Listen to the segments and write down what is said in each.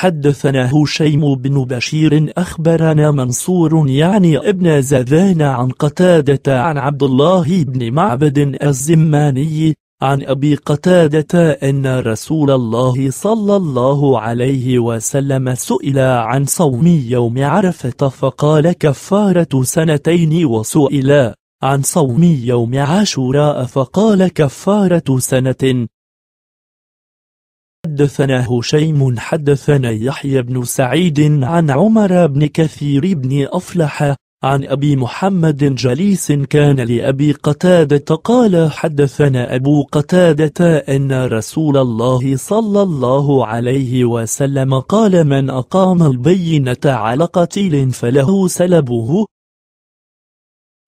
حدثنا هشيم بن بشير أخبرنا منصور يعني ابن زذان عن قتادة عن عبد الله بن معبد الزماني عن أبي قتادة أن رسول الله صلى الله عليه وسلم سئل عن صوم يوم عرفة فقال كفارة سنتين وسئل عن صوم يوم عاشوراء فقال كفارة سنة حدثنا هشيم حدثنا يحيى بن سعيد عن عمر بن كثير بن أفلح عن أبي محمد جليس كان لأبي قتادة قال حدثنا أبو قتادة أن رسول الله صلى الله عليه وسلم قال من أقام البينة على قتيل فله سلبه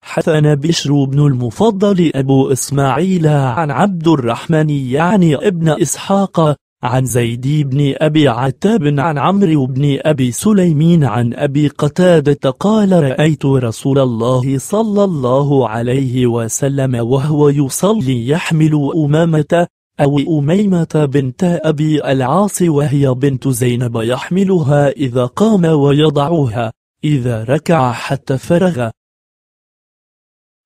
حثنا بشر بن المفضل أبو إسماعيل عن عبد الرحمن يعني ابن إسحاق عن زيد بن أبي عتاب عن عمرو بن أبي سليمين عن أبي قتادة قال رأيت رسول الله صلى الله عليه وسلم وهو يصلي يحمل أمامة أو أميمة بنت أبي العاص وهي بنت زينب يحملها إذا قام ويضعها إذا ركع حتى فرغ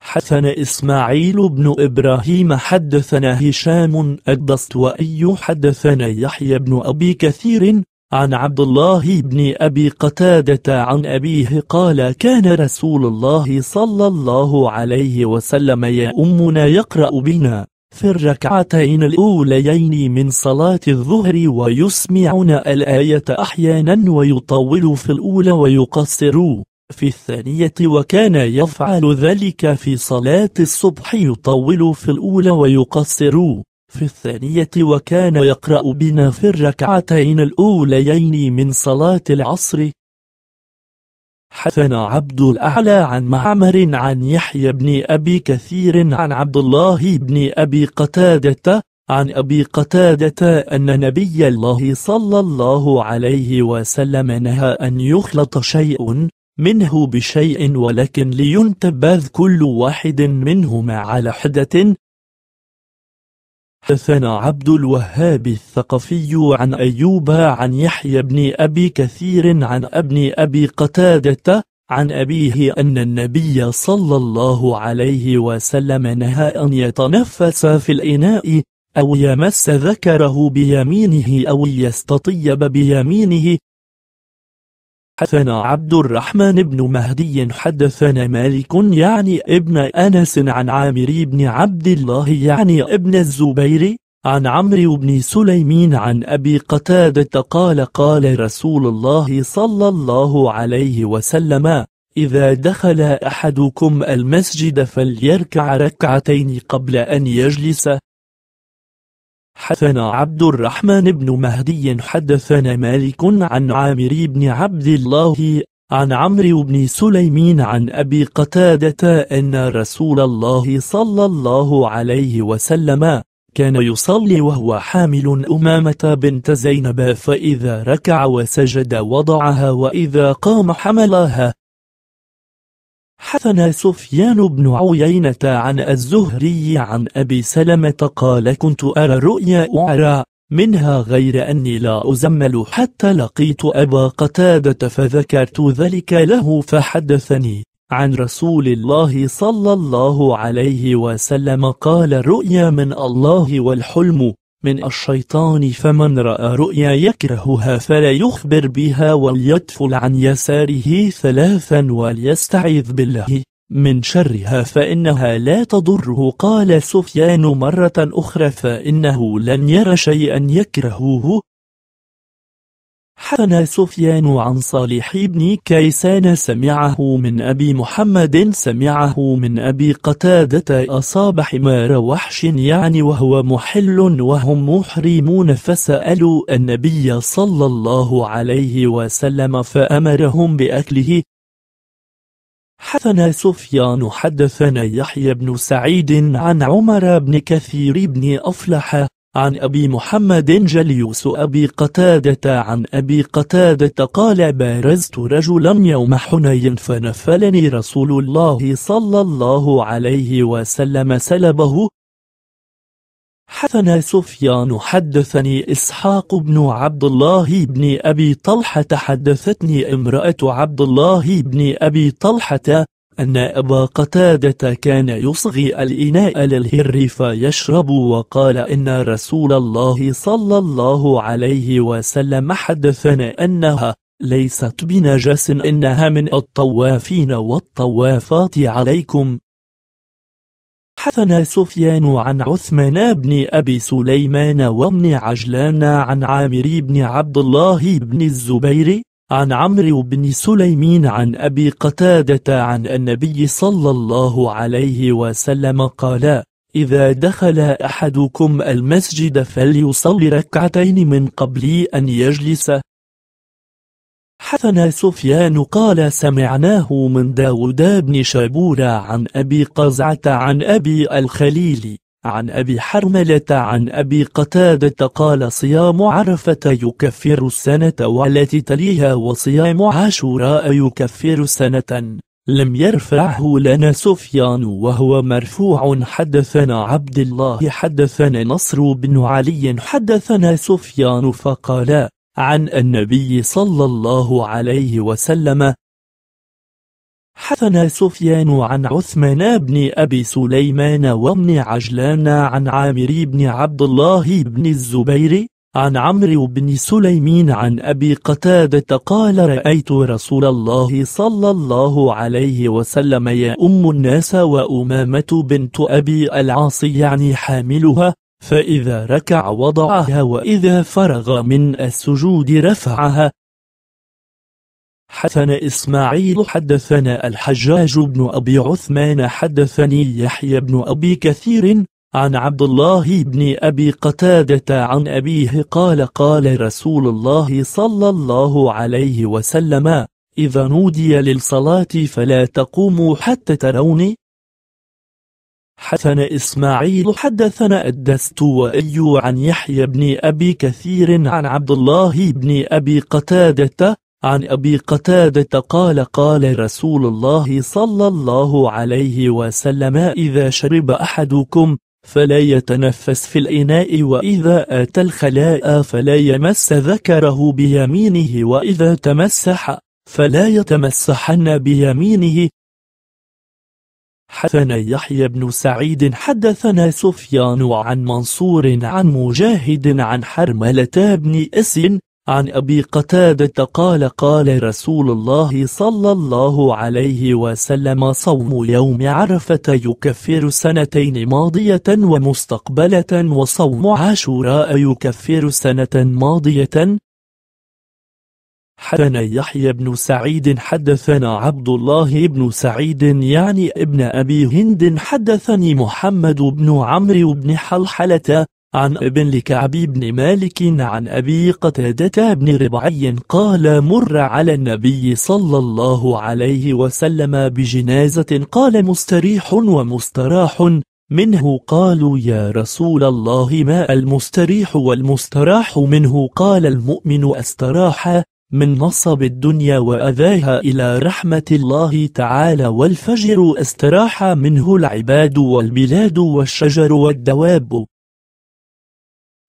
حدثنا إسماعيل بن إبراهيم حدثنا هشام الدستوائي حدثنا يحيى بن أبي كثير عن عبد الله بن أبي قتادة عن أبيه قال كان رسول الله صلى الله عليه وسلم يأمنا يقرأ بنا في الركعتين الأوليين من صلاة الظهر ويسمعنا الآية أحيانا ويطول في الأولى ويقصر في الثانية وكان يفعل ذلك في صلاة الصبح يطول في الأولى ويقصر في الثانية وكان يقرأ بنا في الركعتين الأوليين من صلاة العصر حثنا عبد الأعلى عن معمر عن يحيى بن أبي كثير عن عبد الله بن أبي قتادة عن أبي قتادة أن نبي الله صلى الله عليه وسلم نهى أن يخلط شيء منه بشيء ولكن لينتبذ كل واحد منهما على حدة حدثنا عبد الوهاب الثقفي عن أيوب عن يحيى بن أبي كثير عن ابن أبي قتادة عن أبيه أن النبي صلى الله عليه وسلم نهى أن يتنفس في الإناء أو يمس ذكره بيمينه أو يستطيب بيمينه حدثنا عبد الرحمن بن مهدي حدثنا مالك يعني ابن أنس عن عامر بن عبد الله يعني ابن الزبير عن عمرو بن سليمين عن أبي قتادة قال قال رسول الله صلى الله عليه وسلم إذا دخل أحدكم المسجد فليركع ركعتين قبل أن يجلس حدثنا عبد الرحمن بن مهدي حدثنا مالك عن عامر بن عبد الله عن عمرو بن سليمين عن أبي قتادة أن رسول الله صلى الله عليه وسلم كان يصلي وهو حامل أمامة بنت زينب فإذا ركع وسجد وضعها وإذا قام حملها حثنا سفيان بن عيينة عن الزهري عن أبي سلمة قال كنت أرى رؤيا أعرى منها غير أني لا أزمل حتى لقيت أبا قتادة فذكرت ذلك له فحدثني عن رسول الله صلى الله عليه وسلم قال الرؤيا من الله والحلم من الشيطان فمن رأى رؤيا يكرهها فلا يخبر بها وليدفل عن يساره ثلاثا وليستعيذ بالله من شرها فإنها لا تضره قال سفيان مرة أخرى فإنه لن يرى شيئا يكرهه حدثنا سفيان عن صالح بن كيسان سمعه من أبي محمد سمعه من أبي قتادة أصاب حمار وحش يعني وهو محل وهم محرمون فسألوا النبي صلى الله عليه وسلم فأمرهم بأكله حدثنا سفيان حدثنا يحيى بن سعيد عن عمر بن كثير بن أفلح عن أبي محمد جليوس أبي قتادة عن أبي قتادة قال بارزت رجلا يوم حنين فنفلني رسول الله صلى الله عليه وسلم سلبه حدثنا سفيان حدثني إسحاق بن عبد الله بن أبي طلحة حدثتني امرأة عبد الله بن أبي طلحة أن أبا قتادة كان يصغي الإناء للهر فيشرب وقال إن رسول الله صلى الله عليه وسلم حدثنا أنها ليست بنجس إنها من الطوافين والطوافات عليكم حثنا سفيان عن عثمان بن أبي سليمان وابن عجلان عن عامر بن عبد الله بن الزبير عن عمرو بن سليمين عن أبي قتادة عن النبي صلى الله عليه وسلم قال إذا دخل أحدكم المسجد فليصلي ركعتين من قبل أن يجلس حثنا سفيان قال سمعناه من داود بن شابورة عن أبي قزعة عن أبي الخليل عن أبي حرملة عن أبي قتادة قال صيام عرفة يكفر السنة والتي تليها وصيام عاشوراء يكفر سنة لم يرفعه لنا سفيان وهو مرفوع حدثنا عبد الله حدثنا نصر بن علي حدثنا سفيان فقال عن النبي صلى الله عليه وسلم حثنا سفيان عن عثمان بن أبي سليمان وابن عجلان عن عامر بن عبد الله بن الزبير عن عمرو بن سليمين عن أبي قتادة قال رأيت رسول الله صلى الله عليه وسلم يأم الناس وأمامة بنت أبي العاص يعني حاملها فإذا ركع وضعها وإذا فرغ من السجود رفعها حسن إسماعيل حدثنا الحجاج بن أبي عثمان حدثني يحيى بن أبي كثير عن عبد الله بن أبي قتادة عن أبيه قال قال رسول الله صلى الله عليه وسلم إذا نودي للصلاة فلا تقوموا حتى تروني حسن إسماعيل حدثنا الدستوائي عن يحيى بن أبي كثير عن عبد الله بن أبي قتادة عن أبي قتادة قال قال رسول الله صلى الله عليه وسلم إذا شرب أحدكم فلا يتنفس في الإناء وإذا أتى الخلاء فلا يمس ذكره بيمينه وإذا تمسح فلا يتمسحن بيمينه حدثنا يحيى بن سعيد حدثنا سفيان عن منصور عن مجاهد عن حرملة بن أس عن أبي قتادة قال قال رسول الله صلى الله عليه وسلم صوم يوم عرفة يكفر سنتين ماضية ومستقبلة وصوم عاشوراء يكفر سنة ماضية حدثنا يحيى بن سعيد حدثنا عبد الله بن سعيد يعني ابن أبي هند حدثني محمد بن عمرو بن حلحلة عن ابن لكعب بن مالك عن أبي قتادة بن ربعي قال مر على النبي صلى الله عليه وسلم بجنازة قال مستريح ومستراح منه قالوا يا رسول الله ما المستريح والمستراح منه قال المؤمن استراح من نصب الدنيا وأذاها إلى رحمة الله تعالى والفجر استراح منه العباد والبلاد والشجر والدواب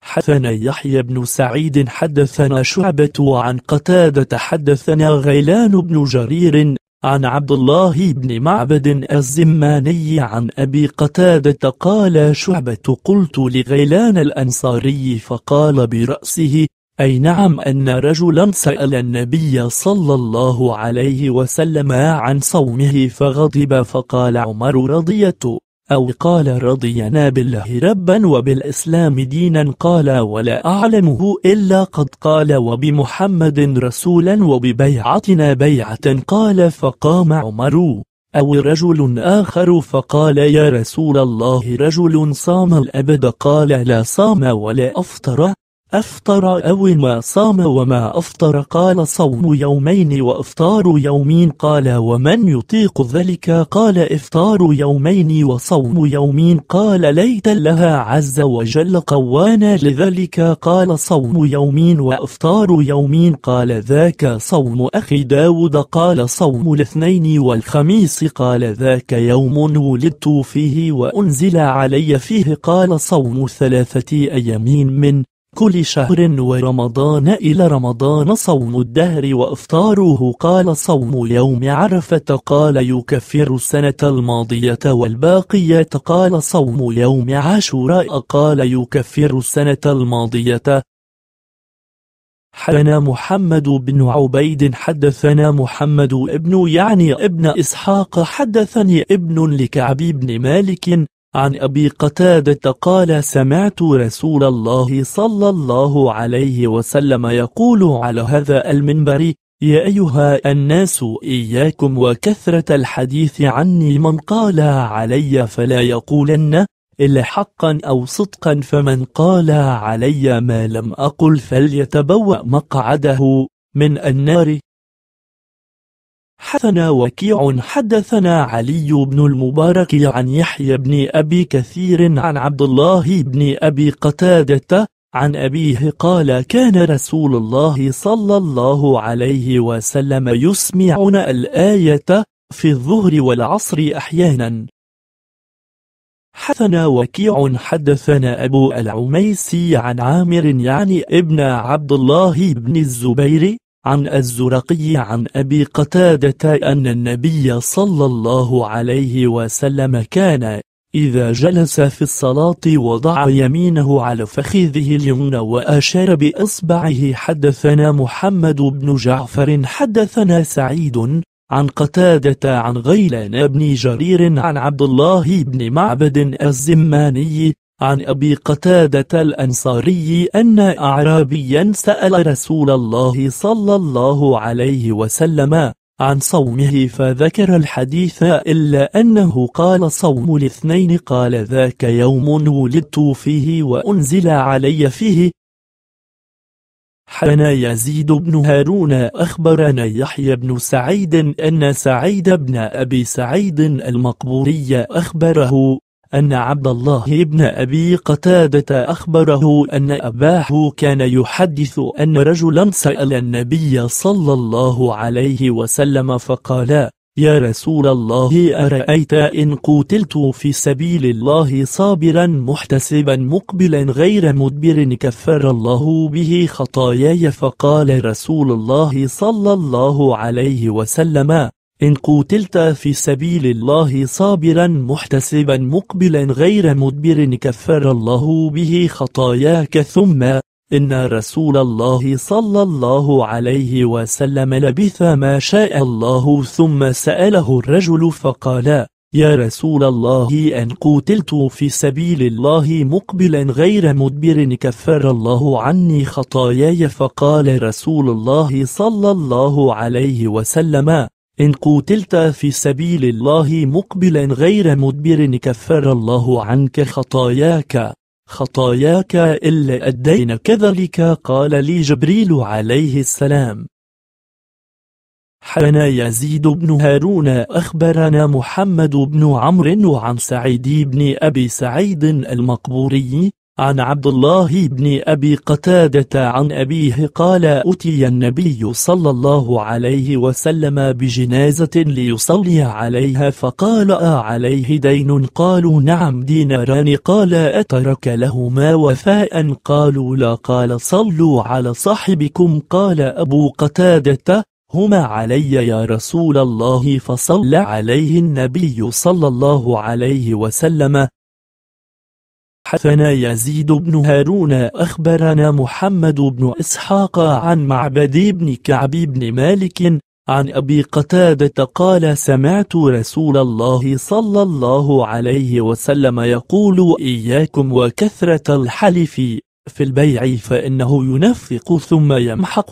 حدثنا يحيى بن سعيد حدثنا شعبة عن قتادة حدثنا غيلان بن جرير عن عبد الله بن معبد الزماني عن أبي قتادة قال شعبة قلت لغيلان الأنصاري فقال برأسه أي نعم أن رجلا سأل النبي صلى الله عليه وسلم عن صومه فغضب فقال عمر رضيته أو قال رضينا بالله ربا وبالإسلام دينا قال ولا أعلمه إلا قد قال وبمحمد رسولا وببيعتنا بيعة قال فقام عمر أو رجل آخر فقال يا رسول الله رجل صام الأبد قال لا صام ولا أفطر أفطر أو ما صام وما أفطر قال صوم يومين وإفطار يومين قال ومن يطيق ذلك قال إفطار يومين وصوم يومين قال ليت لها عز وجل قوانا لذلك قال صوم يومين وإفطار يومين قال ذاك صوم أخي داود قال صوم الاثنين والخميس قال ذاك يوم ولدت فيه وأنزل علي فيه قال صوم ثلاثة أيام من كل شهر ورمضان إلى رمضان صوم الدهر وإفطاره قال صوم يوم عرفة قال يكفر السنة الماضية والباقية قال صوم يوم عاشوراء قال يكفر السنة الماضية حدثنا محمد بن عبيد حدثنا محمد ابن يعني ابن إسحاق حدثني ابن لكعب بن مالك عن أبي قتادة قال سمعت رسول الله صلى الله عليه وسلم يقول على هذا المنبر يا أيها الناس إياكم وكثرة الحديث عني من قال علي فلا يقولن إلا حقا أو صدقا فمن قال علي ما لم أقل فليتبوأ مقعده من النار حدثنا وكيع حدثنا علي بن المبارك عن يحيى بن أبي كثير عن عبد الله بن أبي قتادة عن أبيه قال كان رسول الله صلى الله عليه وسلم يسمعون الآية في الظهر والعصر أحيانا حدثنا وكيع حدثنا أبو العميسي عن عامر يعني ابن عبد الله بن الزبير عن الزرقي عن أبي قتادة أن النبي صلى الله عليه وسلم كان إذا جلس في الصلاة وضع يمينه على فخذه اليمنى وأشار بإصبعه حدثنا محمد بن جعفر حدثنا سعيد عن قتادة عن غيلان بن جرير عن عبد الله بن معبد الزماني عن أبي قتادة الأنصاري أن أعرابيا سأل رسول الله صلى الله عليه وسلم عن صومه فذكر الحديث إلا أنه قال صوم الاثنين قال ذاك يوم ولدت فيه وأنزل علي فيه حنا يزيد بن هارون أخبرنا يحيى بن سعيد أن سعيد بن أبي سعيد المقبوري أخبره أن عبد الله بن أبي قتادة أخبره أن أباه كان يحدث أن رجلا سأل النبي صلى الله عليه وسلم فقال يا رسول الله أرأيت إن قتلت في سبيل الله صابرا محتسبا مقبلا غير مدبر كفر الله به خطاياي فقال رسول الله صلى الله عليه وسلم إن قتلت في سبيل الله صابرا محتسبا مقبلا غير مدبر كفر الله به خطاياك ثم إن رسول الله صلى الله عليه وسلم لبث ما شاء الله ثم سأله الرجل فقال يا رسول الله أن قتلت في سبيل الله مقبلا غير مدبر كفر الله عني خطاياي فقال رسول الله صلى الله عليه وسلم إن قتلت في سبيل الله مقبلا غير مدبر كفر الله عنك خطاياك خطاياك إلا الدين كذلك قال لي جبريل عليه السلام حنا يزيد بن هارون أخبرنا محمد بن عمرو عن سعيد بن أبي سعيد المقبوري عن عبد الله بن أبي قتادة عن أبيه قال أتي النبي صلى الله عليه وسلم بجنازة ليصلي عليها فقال آه عليه دين قالوا نعم ديناران قال أترك لهما وفاء قالوا لا قال صلوا على صاحبكم قال أبو قتادة هما علي يا رسول الله فصلى عليه النبي صلى الله عليه وسلم حدثنا يزيد بن هارون أخبرنا محمد بن إسحاق عن معبد بن كعب بن مالك عن أبي قتادة قال سمعت رسول الله صلى الله عليه وسلم يقول إياكم وكثرة الحلف في البيع فإنه ينفق ثم يمحق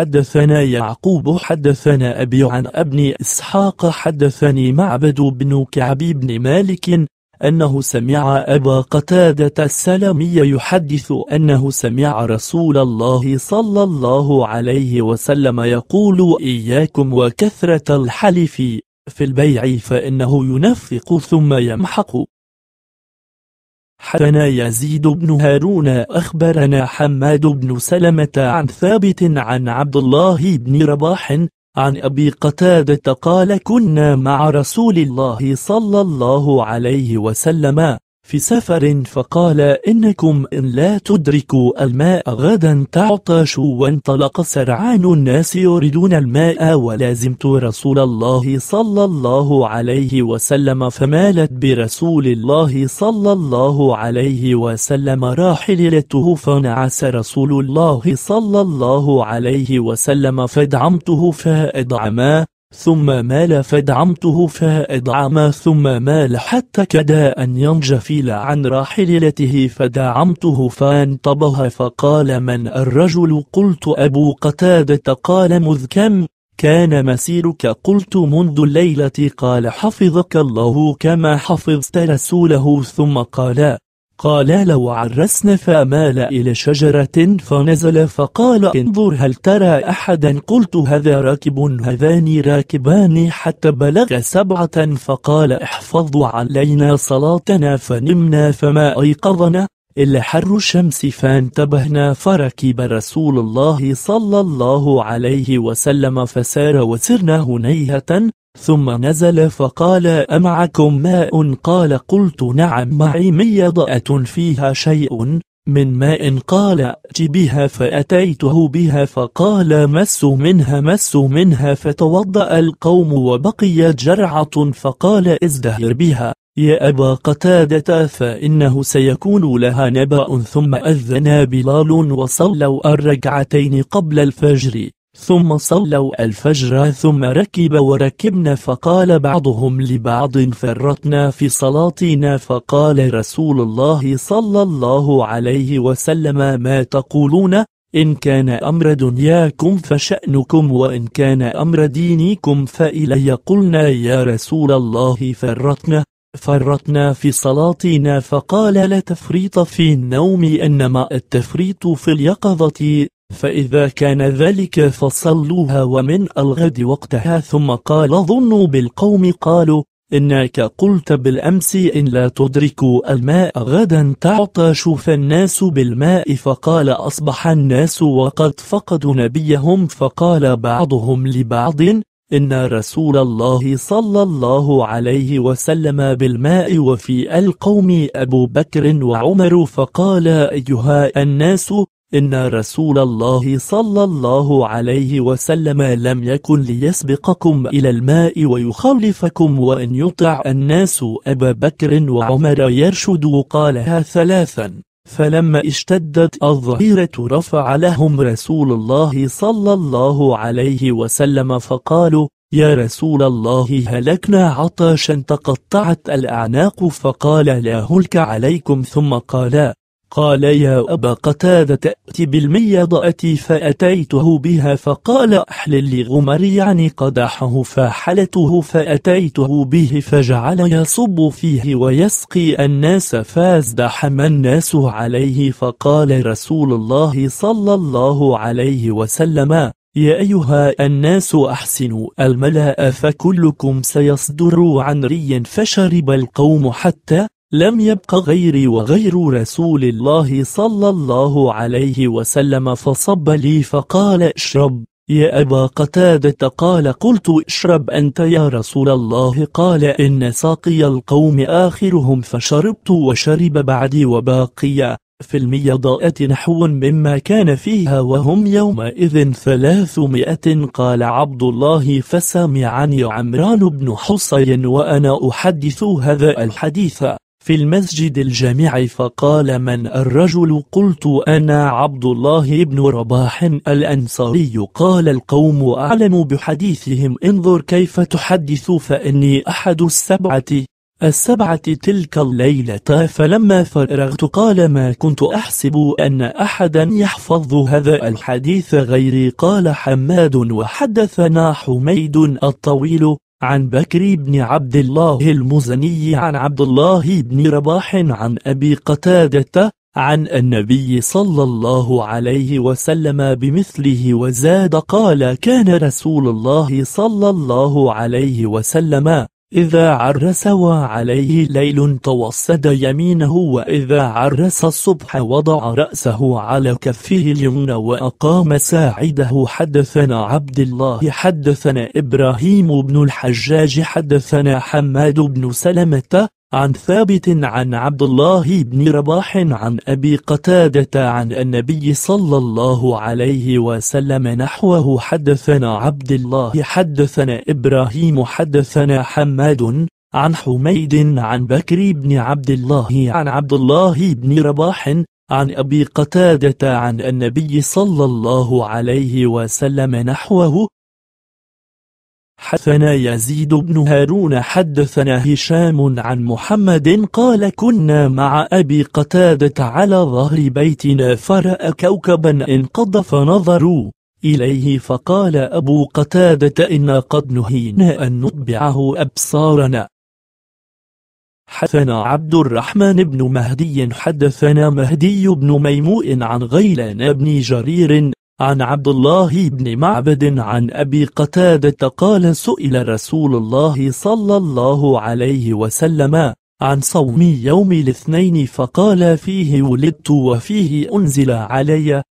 حدثنا يعقوب حدثنا أبي عن ابن إسحاق حدثني معبد بن كعب بن مالك أنه سمع أبا قتادة السلمي يحدث أنه سمع رسول الله صلى الله عليه وسلم يقول إياكم وكثرة الحلف في البيع فإنه ينفق ثم يمحق حدثنا يزيد بن هارون أخبرنا حماد بن سلمة عن ثابت عن عبد الله بن رباح عن أبي قتادة قال كنا مع رسول الله صلى الله عليه وسلم في سفر فقال إنكم إن لا تدركوا الماء غدا تعطشوا وانطلق سرعان الناس يريدون الماء ولازمت رسول الله صلى الله عليه وسلم فمالت برسول الله صلى الله عليه وسلم راحلته فنعس رسول الله صلى الله عليه وسلم فادعمته فأدعما ثم مال فدعمته فأدعما ثم مال حتى كدا أن ينجفل عن راحلته فدعمته فانطبه فقال من الرجل قلت أبو قتادة قال مذ كم كان مسيرك قلت منذ الليلة قال حفظك الله كما حفظت رسوله ثم قال قال لو عرسنا فمال إلى شجرة فنزل فقال انظر هل ترى أحدا قلت هذا راكب هذان راكبان حتى بلغ سبعة فقال احفظوا علينا صلاتنا فنمنا فما أيقظنا إلا حر الشمس فانتبهنا فركب رسول الله صلى الله عليه وسلم فسار وسرنا هنيهة ثم نزل فقال أمعكم ماء قال قلت نعم معي ميضأة فيها شيء من ماء قال ائت بها فأتيته بها فقال مس منها مس منها فتوضأ القوم وبقيت جرعة فقال ازدهر بها يا أبا قتادة فإنه سيكون لها نبأ ثم أذن بلال وصلوا الركعتين قبل الفجر ثم صلوا الفجر ثم ركب وركبنا فقال بعضهم لبعض فرطنا في صلاتنا فقال رسول الله صلى الله عليه وسلم ما تقولون إن كان أمر دنياكم فشأنكم وإن كان أمر دينكم فإلي قلنا يا رسول الله فرطنا فرطنا في صلاتنا فقال لا تفريط في النوم إنما التفريط في اليقظة فإذا كان ذلك فصلوها ومن الغد وقتها ثم قال ظنوا بالقوم قالوا إنك قلت بالأمس إن لا تدركوا الماء غدا تعطش فالناس بالماء فقال أصبح الناس وقد فقدوا نبيهم فقال بعضهم لبعض إن رسول الله صلى الله عليه وسلم بالماء وفي القوم أبو بكر وعمر فقال أيها الناس إن رسول الله صلى الله عليه وسلم لم يكن ليسبقكم إلى الماء ويخالفكم وإن يطع الناس أبا بكر وعمر يرشدوا قالها ثلاثا فلما اشتدت الظهيرة رفع لهم رسول الله صلى الله عليه وسلم فقالوا يا رسول الله هلكنا عطشا تقطعت الأعناق فقال لا هلك عليكم ثم قال قال يا أبا قتادة أتي بالميضة فأتيته بها فقال أحلل لغمر يعني قدحه فحلته فأتيته به فجعل يصب فيه ويسقي الناس فازدحم الناس عليه فقال رسول الله صلى الله عليه وسلم يا أيها الناس أحسنوا الملاء فكلكم سيصدر عن ري فشرب القوم حتى لم يبق غيري وغير رسول الله صلى الله عليه وسلم فصب لي فقال اشرب يا أبا قتادة قال قلت اشرب أنت يا رسول الله قال إن ساقي القوم آخرهم فشربت وشرب بعدي وباقي في الميضاءة نحو مما كان فيها وهم يومئذ ثلاثمائة قال عبد الله فسمعني عمران بن حصين وأنا أحدث هذا الحديث في المسجد الجامع فقال من الرجل قلت أنا عبد الله بن رباح الأنصاري قال القوم أعلم بحديثهم انظر كيف تحدث فإني أحد السبعة السبعة تلك الليلة فلما فرغت قال ما كنت أحسب أن أحدا يحفظ هذا الحديث غيري قال حماد وحدثنا حميد الطويل عن بكر بن عبد الله المزني عن عبد الله بن رباح عن أبي قتادة عن النبي صلى الله عليه وسلم بمثله وزاد قال كان رسول الله صلى الله عليه وسلم إذا عرس وعليه ليل توصد يمينه وإذا عرس الصبح وضع رأسه على كفه اليمنى وأقام ساعده حدثنا عبد الله حدثنا إبراهيم بن الحجاج حدثنا حماد بن سلمة عن ثابت عن عبد الله بن رباح عن أبي قتادة عن النبي صلى الله عليه وسلم نحوه حدثنا عبد الله حدثنا إبراهيم حدثنا حماد عن حميد عن بكر بن عبد الله عن عبد الله بن رباح عن أبي قتادة عن النبي صلى الله عليه وسلم نحوه حدثنا يزيد بن هارون حدثنا هشام عن محمد قال كنا مع أبي قتادة على ظهر بيتنا فرأى كوكبا انقض فنظروا إليه فقال أبو قتادة إنا قد نهينا أن نطبعه أبصارنا حدثنا عبد الرحمن بن مهدي حدثنا مهدي بن ميموء عن غيلان بن جرير عن عبد الله بن معبد عن أبي قتادة قال سئل رسول الله صلى الله عليه وسلم عن صوم يوم الاثنين فقال فيه ولدت وفيه أنزل علي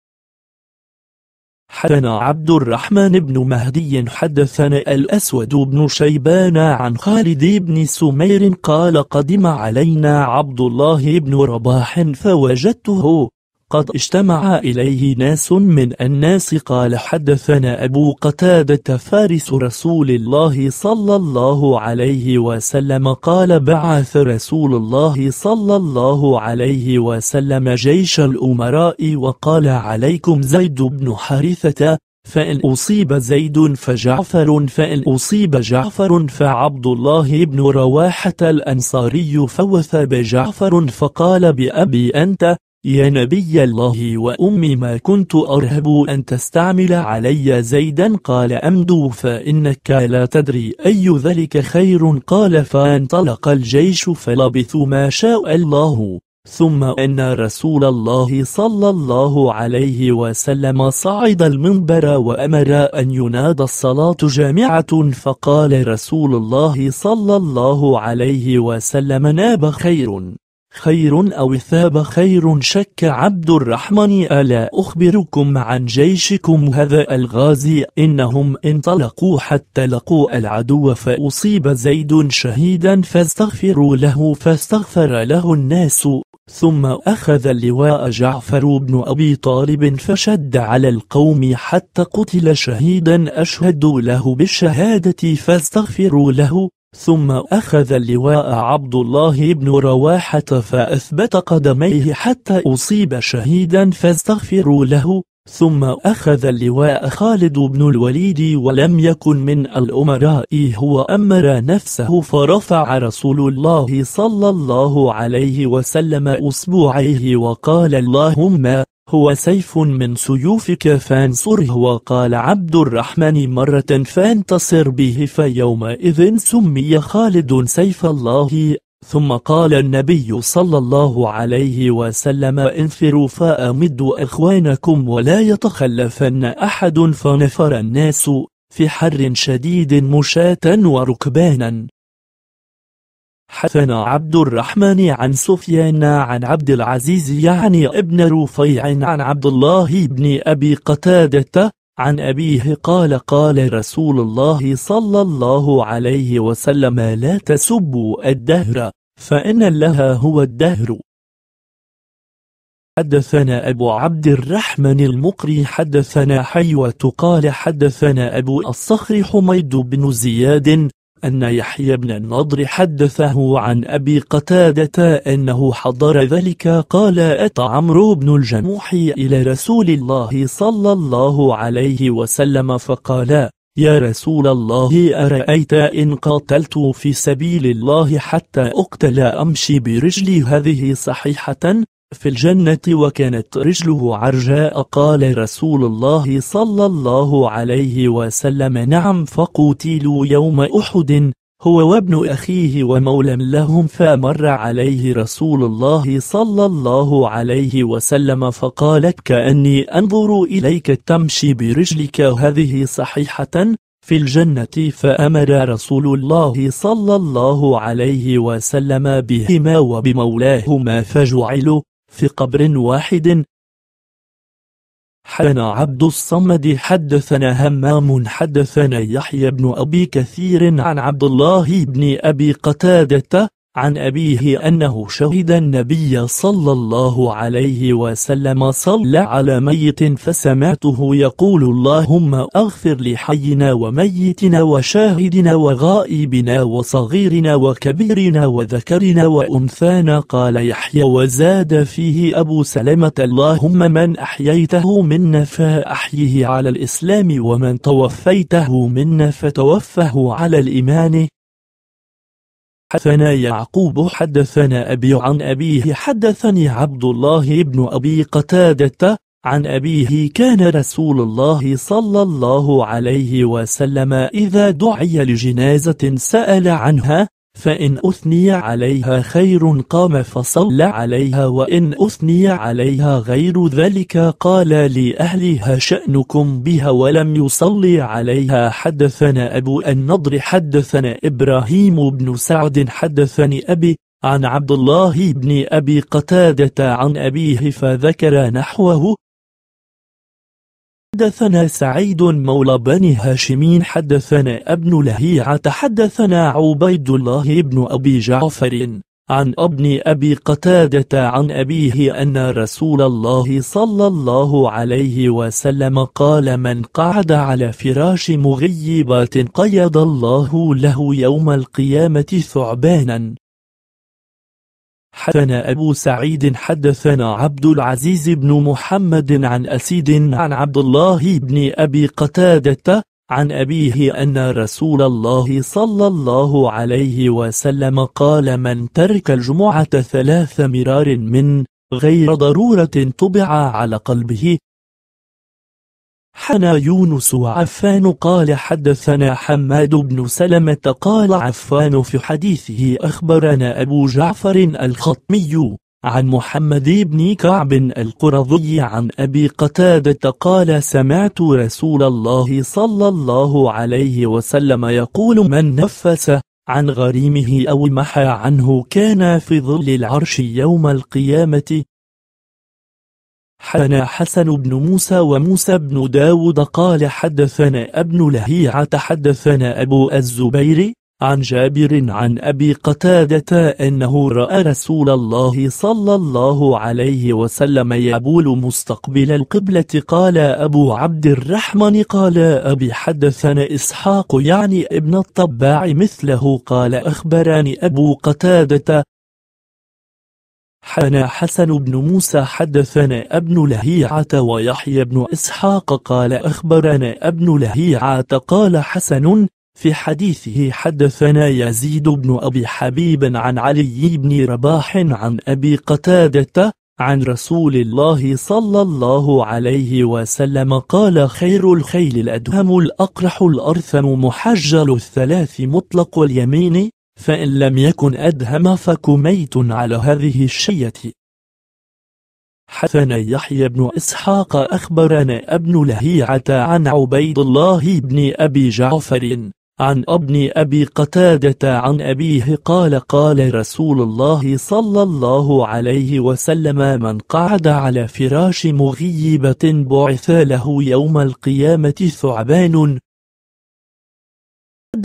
حدثنا عبد الرحمن بن مهدي حدثنا الأسود بن شيبان عن خالد بن سمير قال قدم علينا عبد الله بن رباح فوجدته قد اجتمع إليه ناس من الناس قال حدثنا أبو قتادة فارس رسول الله صلى الله عليه وسلم قال بعث رسول الله صلى الله عليه وسلم جيش الأمراء وقال عليكم زيد بن حارثة فإن أصيب زيد فجعفر فإن أصيب جعفر فعبد الله بن رواحة الأنصاري فوث بجعفر فقال بأبي أنت يا نبي الله وأمي ما كنت أرهب أن تستعمل علي زيدا قال أمدو فإنك لا تدري أي ذلك خير قال فانطلق الجيش فلبثوا ما شاء الله ثم أن رسول الله صلى الله عليه وسلم صعد المنبر وأمر أن ينادى الصلاة جامعة فقال رسول الله صلى الله عليه وسلم ناب خير خير أو الثاب خير شك عبد الرحمن ألا أخبركم عن جيشكم هذا الغازي إنهم انطلقوا حتى لقوا العدو فأصيب زيد شهيدا فاستغفروا له فاستغفر له الناس ثم أخذ اللواء جعفر بن أبي طالب فشد على القوم حتى قتل شهيدا أشهد له بالشهادة فاستغفروا له ثم أخذ اللواء عبد الله بن رواحة فأثبت قدميه حتى أصيب شهيدا فاستغفروا له ثم أخذ اللواء خالد بن الوليد ولم يكن من الأمراء هو أمر نفسه فرفع رسول الله صلى الله عليه وسلم أصبعيه وقال اللهم هو سيف من سيوفك فانصره وقال عبد الرحمن مرة فانتصر به فيومئذ سمي خالد سيف الله ثم قال النبي صلى الله عليه وسلم انفروا فأمدوا أخوانكم ولا يتخلفن أحد فنفر الناس في حر شديد مشاة وركبانا حدثنا عبد الرحمن عن سفيان عن عبد العزيز يعني ابن رفيع عن عبد الله بن أبي قتادة عن أبيه قال قال رسول الله صلى الله عليه وسلم لا تسبوا الدهر فإن لها هو الدهر حدثنا أبو عبد الرحمن المقري حدثنا حيوة قال حدثنا أبو الصخر حميد بن زياد أن يحيى بن النضر حدثه عن أبي قتادة أنه حضر ذلك قال أتى عمرو بن الجموح إلى رسول الله صلى الله عليه وسلم فقال يا رسول الله أرأيت إن قاتلت في سبيل الله حتى أقتل أمشي برجلي هذه صحيحة في الجنة وكانت رجله عرجاء قال رسول الله صلى الله عليه وسلم نعم فقتلوا يوم أحد هو وابن أخيه ومولى لهم فمر عليه رسول الله صلى الله عليه وسلم فقال كأني أنظر إليك تمشي برجلك هذه صحيحة في الجنة فأمر رسول الله صلى الله عليه وسلم بهما وبمولاهما فجعلوا في قبر واحد حدثنا عبد الصمد حدثنا همام حدثنا يحيى بن أبي كثير عن عبد الله بن أبي قتادة عن أبيه أنه شهد النبي صلى الله عليه وسلم صلى على ميت فسمعته يقول اللهم أغفر لحينا وميتنا وشاهدنا وغائبنا وصغيرنا وكبيرنا وذكرنا وأنثانا قال يحيى وزاد فيه أبو سلمة اللهم من أحييته منا فأحيه على الإسلام ومن توفيته منا فتوفه على الإيمان حدثنا يعقوب حدثنا أبي عن أبيه حدثني عبد الله بن أبي قتادة عن أبيه كان رسول الله صلى الله عليه وسلم إذا دعي لجنازة سأل عنها فإن أثني عليها خير قام فصلى عليها وإن أثني عليها غير ذلك قال لأهلها شأنكم بها ولم يصلي عليها حدثنا أبو النضر حدثنا إبراهيم بن سعد حدثني أبي عن عبد الله بن أبي قتادة عن أبيه فذكر نحوه حدثنا سعيد مولى بني هاشم حدثنا ابن لهيعة حدثنا عبيد الله بن أبي جعفر عن ابن أبي قتادة عن أبيه أن رسول الله صلى الله عليه وسلم قال من قعد على فراش مغيبات قيد الله له يوم القيامة ثعبانا حدثنا أبو سعيد حدثنا عبد العزيز بن محمد عن أسيد عن عبد الله بن أبي قتادة عن أبيه أن رسول الله صلى الله عليه وسلم قال من ترك الجمعة ثلاث مرار من غير ضرورة طبع على قلبه حنا يونس وعفان قال حدثنا حماد بن سلمة قال عفان في حديثه أخبرنا أبو جعفر الخطمي عن محمد بن كعب القرظي عن أبي قتادة قال سمعت رسول الله صلى الله عليه وسلم يقول من نفس عن غريمه أو محى عنه كان في ظل العرش يوم القيامة حدثنا حسن بن موسى وموسى بن داود قال حدثنا ابن لهيعة حدثنا أبو الزبير عن جابر عن أبي قتادة أنه رأى رسول الله صلى الله عليه وسلم يبول مستقبل القبلة قال أبو عبد الرحمن قال أبي حدثنا إسحاق يعني ابن الطباع مثله قال أخبرني أبو قتادة حنى حسن بن موسى حدثنا ابن لهيعة ويحيى بن إسحاق قال أخبرنا ابن لهيعة قال حسن في حديثه حدثنا يزيد بن أبي حبيب عن علي بن رباح عن أبي قتادة عن رسول الله صلى الله عليه وسلم قال خير الخيل الأدهم الأقرح الأرثم محجل الثلاث مطلق اليمين فإن لم يكن أدهم فكميت على هذه الشية حثنا يحيى بن إسحاق أخبرنا ابن لهيعة عن عبيد الله بن أبي جعفر عن ابن أبي قتادة عن أبيه قال قال رسول الله صلى الله عليه وسلم من قعد على فراش مغيبة بعث له يوم القيامة ثعبان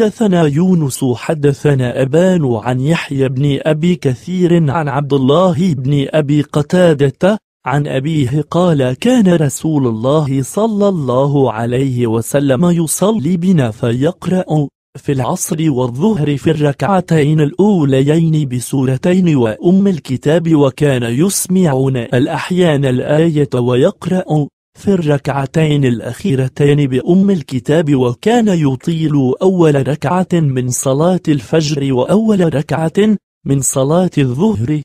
حدثنا يونس حدثنا أبان عن يحيى بن أبي كثير عن عبد الله بن أبي قتادة عن أبيه قال كان رسول الله صلى الله عليه وسلم يصلي بنا فيقرأ في العصر والظهر في الركعتين الأوليين بسورتين وأم الكتاب وكان يسمعون الأحيان الآية ويقرأ في الركعتين الأخيرتين بأم الكتاب وكان يطيل أول ركعة من صلاة الفجر وأول ركعة من صلاة الظهر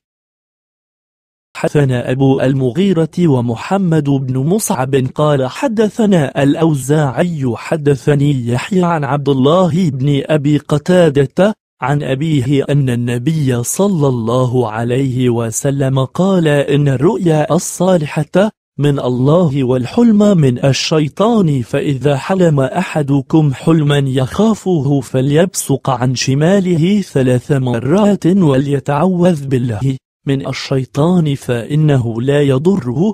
حدثنا أبو المغيرة ومحمد بن مصعب قال حدثنا الأوزاعي حدثني يحيى عن عبد الله بن أبي قتادة عن أبيه أن النبي صلى الله عليه وسلم قال إن الرؤيا الصالحة من الله والحلم من الشيطان فإذا حلم أحدكم حلما يخافه فليبصق عن شماله ثلاث مرات وليتعوذ بالله من الشيطان فإنه لا يضره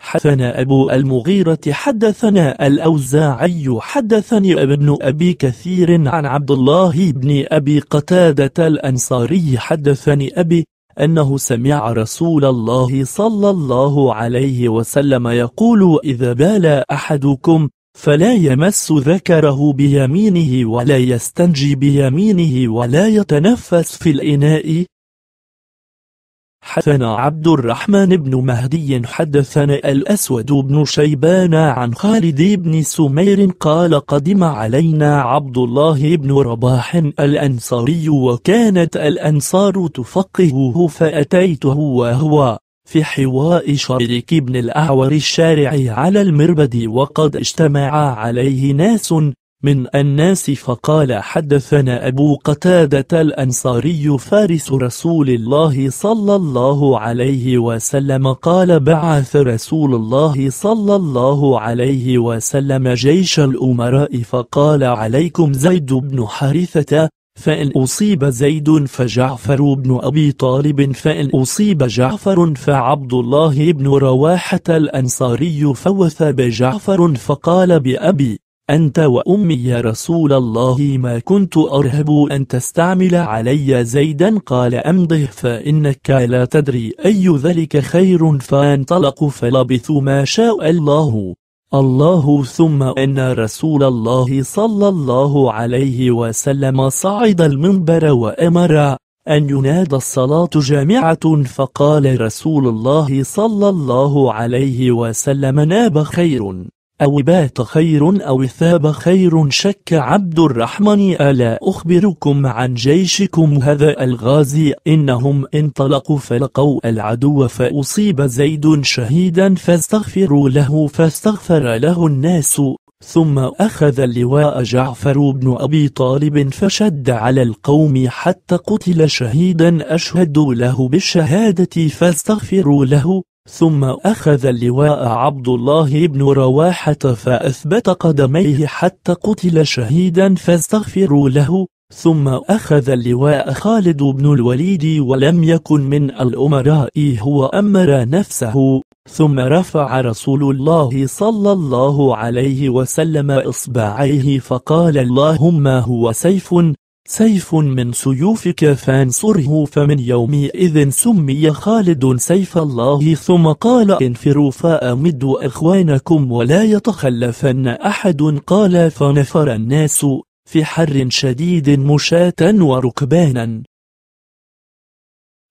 حدثنا أبو المغيرة حدثنا الأوزاعي حدثني ابن أبي كثير عن عبد الله بن أبي قتادة الأنصاري حدثني أبي أنه سمع رسول الله صلى الله عليه وسلم يقول إذا بال أحدكم فلا يمس ذكره بيمينه ولا يستنجي بيمينه ولا يتنفس في الإناء حدثنا عبد الرحمن بن مهدي حدثنا الأسود بن شيبان عن خالد بن سمير قال قدم علينا عبد الله بن رباح الأنصاري وكانت الأنصار تفقهه فأتيته وهو في حواء شريك بن الأعور الشارع على المربد وقد اجتمع عليه ناس من الناس فقال حدثنا أبو قتادة الأنصاري فارس رسول الله صلى الله عليه وسلم قال بعث رسول الله صلى الله عليه وسلم جيش الأمراء فقال عليكم زيد بن حارثة فإن أصيب زيد فجعفر بن أبي طالب فإن أصيب جعفر فعبد الله بن رواحة الأنصاري فوث بجعفر فقال بأبي أنت وأمي يا رسول الله ما كنت أرهب أن تستعمل علي زيدا قال أمضه فإنك لا تدري أي ذلك خير فانطلقوا فلبثوا ما شاء الله الله ثم أن رسول الله صلى الله عليه وسلم صعد المنبر وأمر أن ينادى الصلاة جامعة فقال رسول الله صلى الله عليه وسلم ناب خير أو بات خير أو ثاب خير شك عبد الرحمن ألا أخبركم عن جيشكم هذا الغازي إنهم انطلقوا فلقوا العدو فأصيب زيد شهيدا فاستغفروا له فاستغفر له الناس ثم أخذ اللواء جعفر بن أبي طالب فشد على القوم حتى قتل شهيدا أشهدوا له بالشهادة فاستغفروا له ثم أخذ اللواء عبد الله بن رواحة فأثبت قدميه حتى قتل شهيدا فاستغفروا له ثم أخذ اللواء خالد بن الوليد ولم يكن من الأمراء هو أمر نفسه ثم رفع رسول الله صلى الله عليه وسلم إصبعيه فقال اللهم هو سيف سيف من سيوفك فانصره فمن يومئذ سمي خالد سيف الله ثم قال انفروا فأمدوا أخوانكم ولا يتخلفن أحد قال فنفر الناس في حر شديد مشاة وركبانا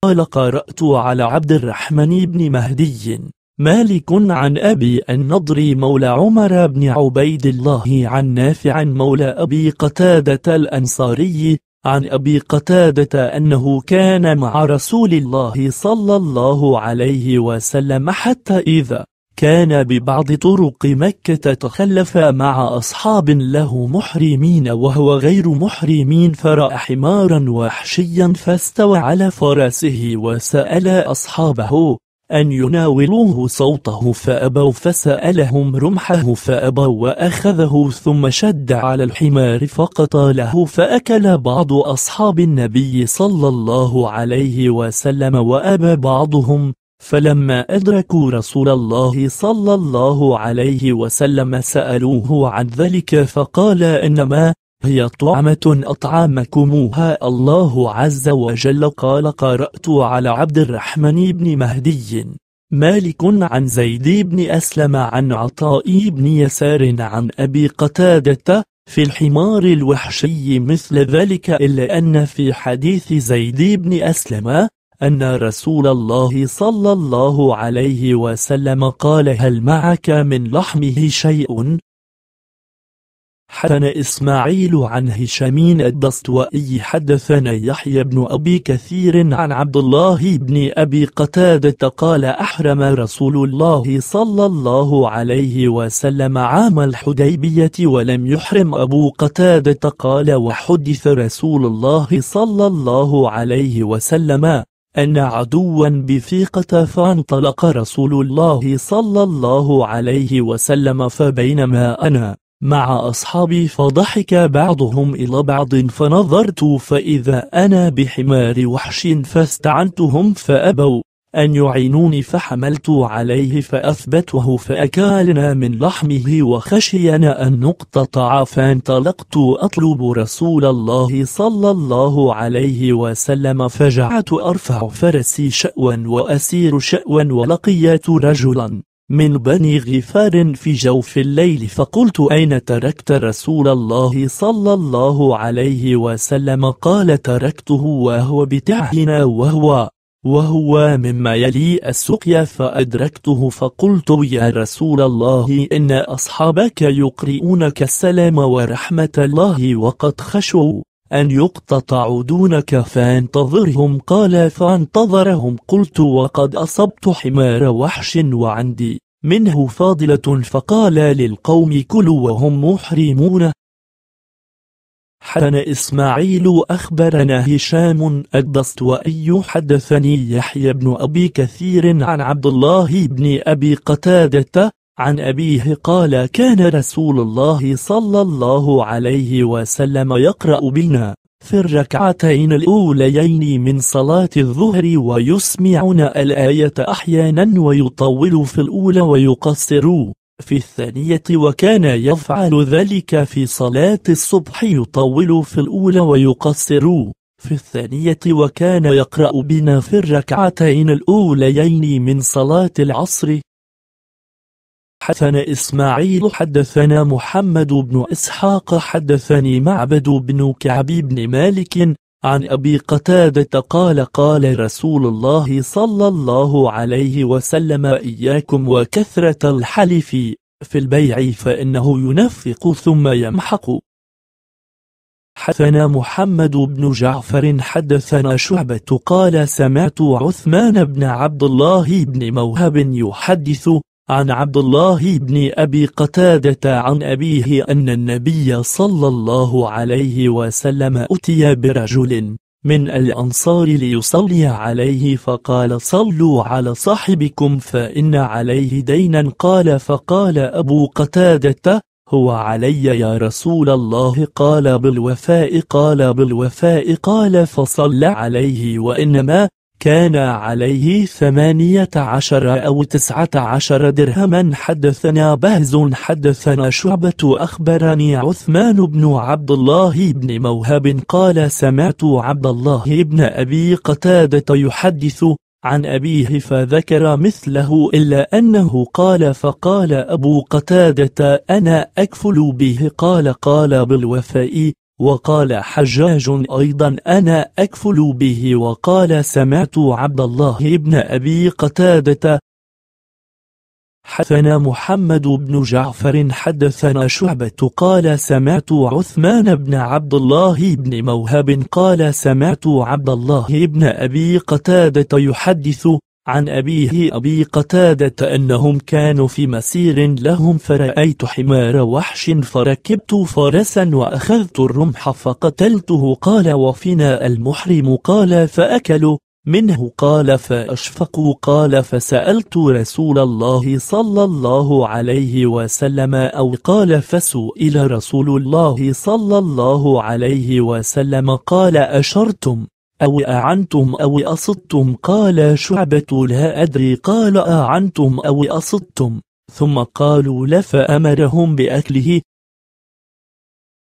قال قرأت على عبد الرحمن بن مهدي مالك عن أبي النضر مولى عمر بن عبيد الله عن نافع مولى أبي قتادة الأنصاري عن أبي قتادة أنه كان مع رسول الله صلى الله عليه وسلم حتى إذا كان ببعض طرق مكة تخلف مع أصحاب له محرمين وهو غير محرمين فرأى حمارا وحشيا فاستوى على فرسه وسأل أصحابه أن يناولوه صوته فأبوا فسألهم رمحه فأبوا وأخذه ثم شد على الحمار فقتله فأكل بعض أصحاب النبي صلى الله عليه وسلم وأبى بعضهم فلما أدركوا رسول الله صلى الله عليه وسلم سألوه عن ذلك فقال إنما هي طعمة أطعمكموها الله عز وجل قال قرأت على عبد الرحمن بن مهدي مالك عن زيد بن أسلم عن عطاء بن يسار عن أبي قتادة في الحمار الوحشي مثل ذلك إلا أن في حديث زيد بن أسلم أن رسول الله صلى الله عليه وسلم قال هل معك من لحمه شيء حدثنا إسماعيل عن هشام الدستوائي حدثنا يحيى بن أبي كثير عن عبد الله بن أبي قتادة قال أحرم رسول الله صلى الله عليه وسلم عام الحديبية ولم يحرم أبو قتادة قال وحدث رسول الله صلى الله عليه وسلم أن عدوا بثيقة فانطلق رسول الله صلى الله عليه وسلم فبينما أنا مع أصحابي فضحك بعضهم إلى بعض فنظرت فإذا أنا بحمار وحش فاستعنتهم فأبوا أن يعينوني فحملت عليه فأثبته فأكالنا من لحمه وخشينا أن نقتطع فانطلقت أطلب رسول الله صلى الله عليه وسلم فجعت أرفع فرسي شأوا وأسير شأوا ولقيت رجلا من بني غفار في جوف الليل فقلت أين تركت رسول الله صلى الله عليه وسلم قال تركته وهو بتعهنا وهو وهو مما يلي السقيا فأدركته فقلت يا رسول الله إن أصحابك يقرئونك السلام ورحمة الله وقد خشوا أن يقتطعوا دونك فانتظرهم قال فانتظرهم قلت وقد أصبت حمار وحش وعندي منه فاضلة فقال للقوم كلوا وهم محرمون حسن إسماعيل أخبرنا هشام وأي حدثني يحيى بن أبي كثير عن عبد الله بن أبي قتادة عن أبيه قال كان رسول الله صلى الله عليه وسلم يقرأ بنا في الركعتين الأوليين من صلاة الظهر ويسمعون الآية أحيانا ويطول في الأولى ويقصر في الثانية وكان يفعل ذلك في صلاة الصبح يطول في الأولى ويقصر في الثانية وكان يقرأ بنا في الركعتين الأوليين من صلاة العصر حدثنا إسماعيل حدثنا محمد بن إسحاق حدثني معبد بن كعب بن مالك عن أبي قتادة قال قال رسول الله صلى الله عليه وسلم إياكم وكثرة الحلف في البيع فإنه ينفق ثم يمحق حدثنا محمد بن جعفر حدثنا شعبة قال سمعت عثمان بن عبد الله بن موهب يحدث عن عبد الله بن أبي قتادة عن أبيه أن النبي صلى الله عليه وسلم أتي برجل من الأنصار ليصلي عليه فقال صلوا على صاحبكم فإن عليه دينا قال فقال أبو قتادة هو علي يا رسول الله قال بالوفاء قال بالوفاء قال فصلى عليه وإنما كان عليه ثمانية عشر أو تسعة عشر درهما حدثنا بهز حدثنا شعبة أخبرني عثمان بن عبد الله بن موهب قال سمعت عبد الله بن أبي قتادة يحدث عن أبيه فذكر مثله إلا أنه قال فقال أبو قتادة أنا أكفل به قال قال بالوفاء وقال حجاج أيضا أنا أكفل به وقال سمعت عبد الله بن أبي قتادة حدثنا محمد بن جعفر حدثنا شعبة قال سمعت عثمان بن عبد الله بن موهب قال سمعت عبد الله بن أبي قتادة يحدث عن أبيه أبي قتادة أنهم كانوا في مسير لهم فرأيت حمار وحش فركبت فرسا وأخذت الرمح فقتلته قال وفينا المحرم قال فأكلوا منه قال فأشفقوا قال فسألت رسول الله صلى الله عليه وسلم أو قال فسئل رسول الله صلى الله عليه وسلم قال أشرتم أو أعنتم أو أصدتم قال شعبة لا أدري قال أعنتم أو أصدتم ثم قالوا لفأمرهم بأكله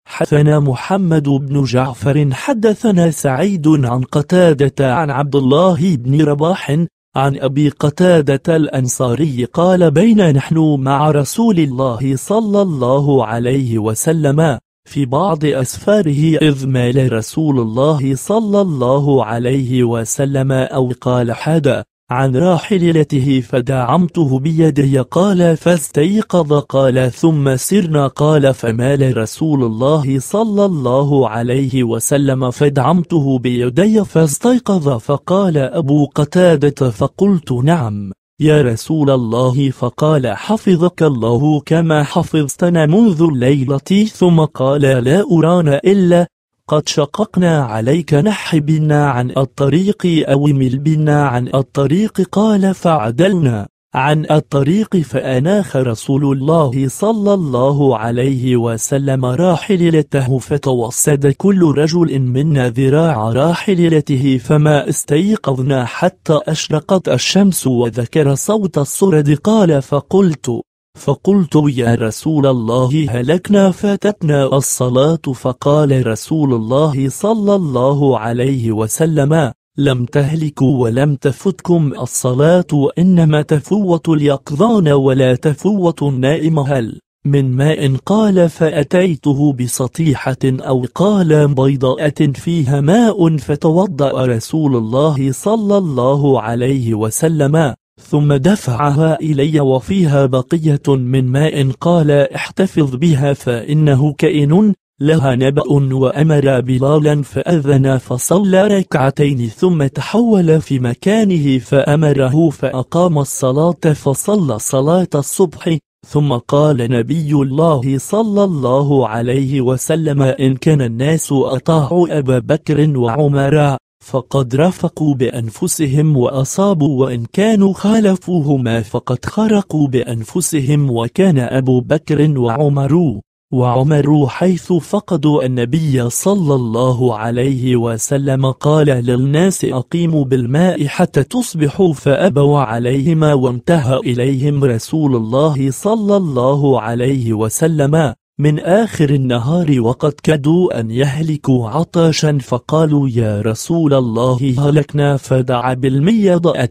حدثنا محمد بن جعفر حدثنا سعيد عن قتادة عن عبد الله بن رباح عن أبي قتادة الأنصاري قال بين نحن مع رسول الله صلى الله عليه وسلم في بعض أسفاره إذ مال رسول الله صلى الله عليه وسلم أو قال حدا عن راحلته فدعمته بيدي قال فاستيقظ قال ثم سرنا قال فمال رسول الله صلى الله عليه وسلم فدعمته بيدي فاستيقظ فقال أبو قتادة فقلت نعم يا رسول الله فقال حفظك الله كما حفظتنا منذ الليلة ثم قال لا أرانا إلا قد شققنا عليك نح بنا عن الطريق أو مل بنا عن الطريق قال فعدلنا عن الطريق فأناخ رسول الله صلى الله عليه وسلم راحلته فتوسد كل رجل منا ذراع راحلته فما استيقظنا حتى أشرقت الشمس وذكر صوت الصرد قال فقلت فقلت يا رسول الله هلكنا فاتتنا الصلاة فقال رسول الله صلى الله عليه وسلم لم تهلكوا ولم تفتكم الصلاة وإنما تفوت اليقظان ولا تفوت النائم هل من ماء قال فأتيته بسطيحة أو قال بيضاءة فيها ماء فتوضأ رسول الله صلى الله عليه وسلم ثم دفعها إلي وفيها بقية من ماء قال احتفظ بها فإنه كائن لها نبأ وأمر بلالا فأذن فصلى ركعتين ثم تحول في مكانه فأمره فأقام الصلاة فصلى صلاة الصبح ثم قال نبي الله صلى الله عليه وسلم إن كان الناس أطاعوا أبا بكر وعمر فقد رفقوا بأنفسهم وأصابوا وإن كانوا خالفوهما فقد خرقوا بأنفسهم وكان أبو بكر وعمر وعمر حيث فقدوا النبي صلى الله عليه وسلم قال للناس أقيموا بالماء حتى تصبحوا فأبوا عليهما وانتهى إليهم رسول الله صلى الله عليه وسلم من آخر النهار وقد كادوا أن يهلكوا عطشا فقالوا يا رسول الله هلكنا فدع بالميضأة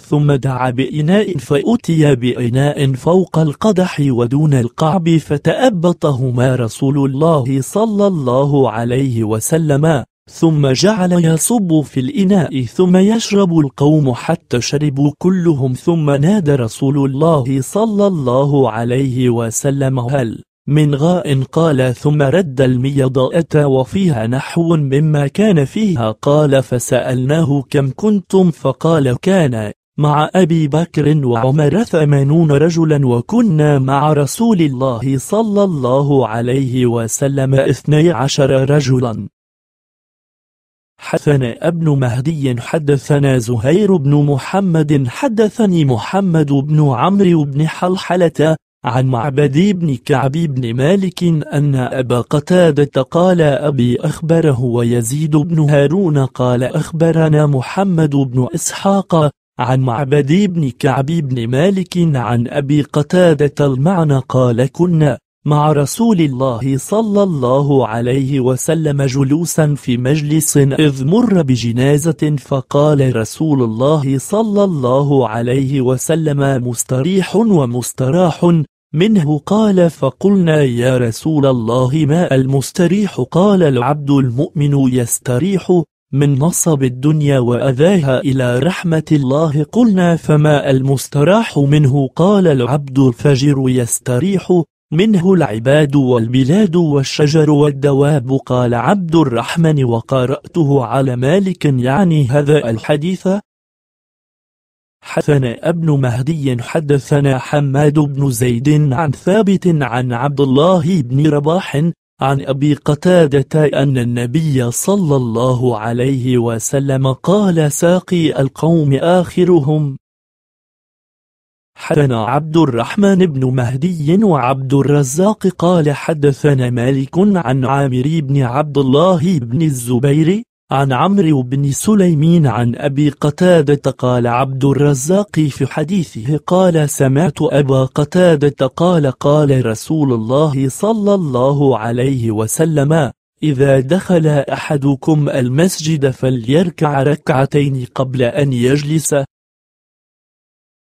ثم دعا بإناء فأتي بإناء فوق القدح ودون القعب فتأبطهما رسول الله صلى الله عليه وسلم ثم جعل يصب في الإناء ثم يشرب القوم حتى شربوا كلهم ثم نادى رسول الله صلى الله عليه وسلم هل من غاء قال ثم رد الميضاءة وفيها نحو مما كان فيها قال فسألناه كم كنتم فقال كان مع أبي بكر وعمر ثمانون رجلا وكنا مع رسول الله صلى الله عليه وسلم اثني عشر رجلا حدثنا ابن مهدي حدثنا زهير بن محمد حدثني محمد بن عمرو بن حلحلة عن معبد بن كعب بن مالك أن أبا قتادة قال أبي أخبره ويزيد بن هارون قال أخبرنا محمد بن إسحاق عن معبد بن كعب بن مالك عن أبي قتادة المعنى قال كنا مع رسول الله صلى الله عليه وسلم جلوسا في مجلس إذ مر بجنازة فقال رسول الله صلى الله عليه وسلم مستريح ومستراح منه قال فقلنا يا رسول الله ما المستريح قال العبد المؤمن يستريح من نصب الدنيا وأذاها إلى رحمة الله قلنا فما المستراح منه قال العبد الفجر يستريح منه العباد والبلاد والشجر والدواب قال عبد الرحمن وقرأته على مالك يعني هذا الحديث حدثنا ابن مهدي حدثنا حماد بن زيد عن ثابت عن عبد الله بن رباح عن أبي قتادة أن النبي صلى الله عليه وسلم قال ساقي القوم آخرهم حدثنا عبد الرحمن بن مهدي وعبد الرزاق قال حدثنا مالك عن عامر بن عبد الله بن الزبير عن عمرو بن سليمين عن أبي قتادة قال عبد الرزاق في حديثه قال سمعت أبا قتادة قال قال رسول الله صلى الله عليه وسلم إذا دخل أحدكم المسجد فليركع ركعتين قبل أن يجلس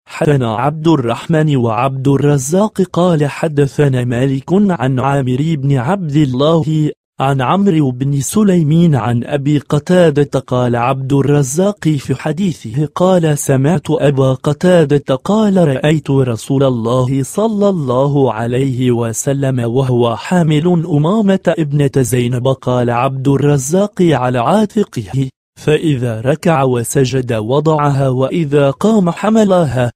حدثنا عبد الرحمن وعبد الرزاق قال حدثنا مالك عن عامر بن عبد الله عن عمرو بن سليمين عن أبي قتادة قال عبد الرزاق في حديثه قال سمعت أبا قتادة قال رأيت رسول الله صلى الله عليه وسلم وهو حامل أمامة ابنة زينب قال عبد الرزاق على عاتقه فإذا ركع وسجد وضعها وإذا قام حملها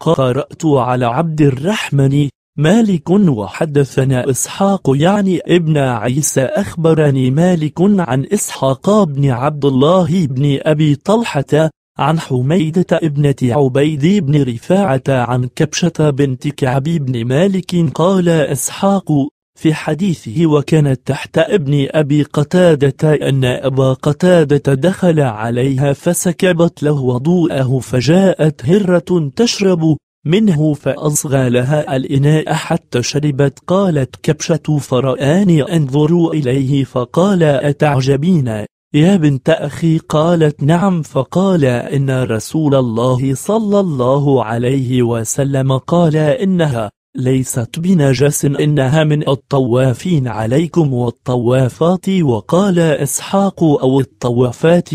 قرأت على عبد الرحمن مالك وحدثنا إسحاق يعني ابن عيسى أخبرني مالك عن إسحاق بن عبد الله بن أبي طلحة عن حميدة ابنة عبيد بن رفاعة عن كبشة بنت كعب بن مالك قال إسحاق في حديثه وكانت تحت ابن أبي قتادة أن أبا قتادة دخل عليها فسكبت له وضوءه فجاءت هرة تشرب منه فأصغى لها الإناء حتى شربت قالت كبشة فرآني أنظر إليه فقال أتعجبين يا بنت أخي قالت نعم فقال إن رسول الله صلى الله عليه وسلم قال إنها ليست بنجس إنها من الطوافين عليكم والطوافات وقال إسحاق أو الطوافات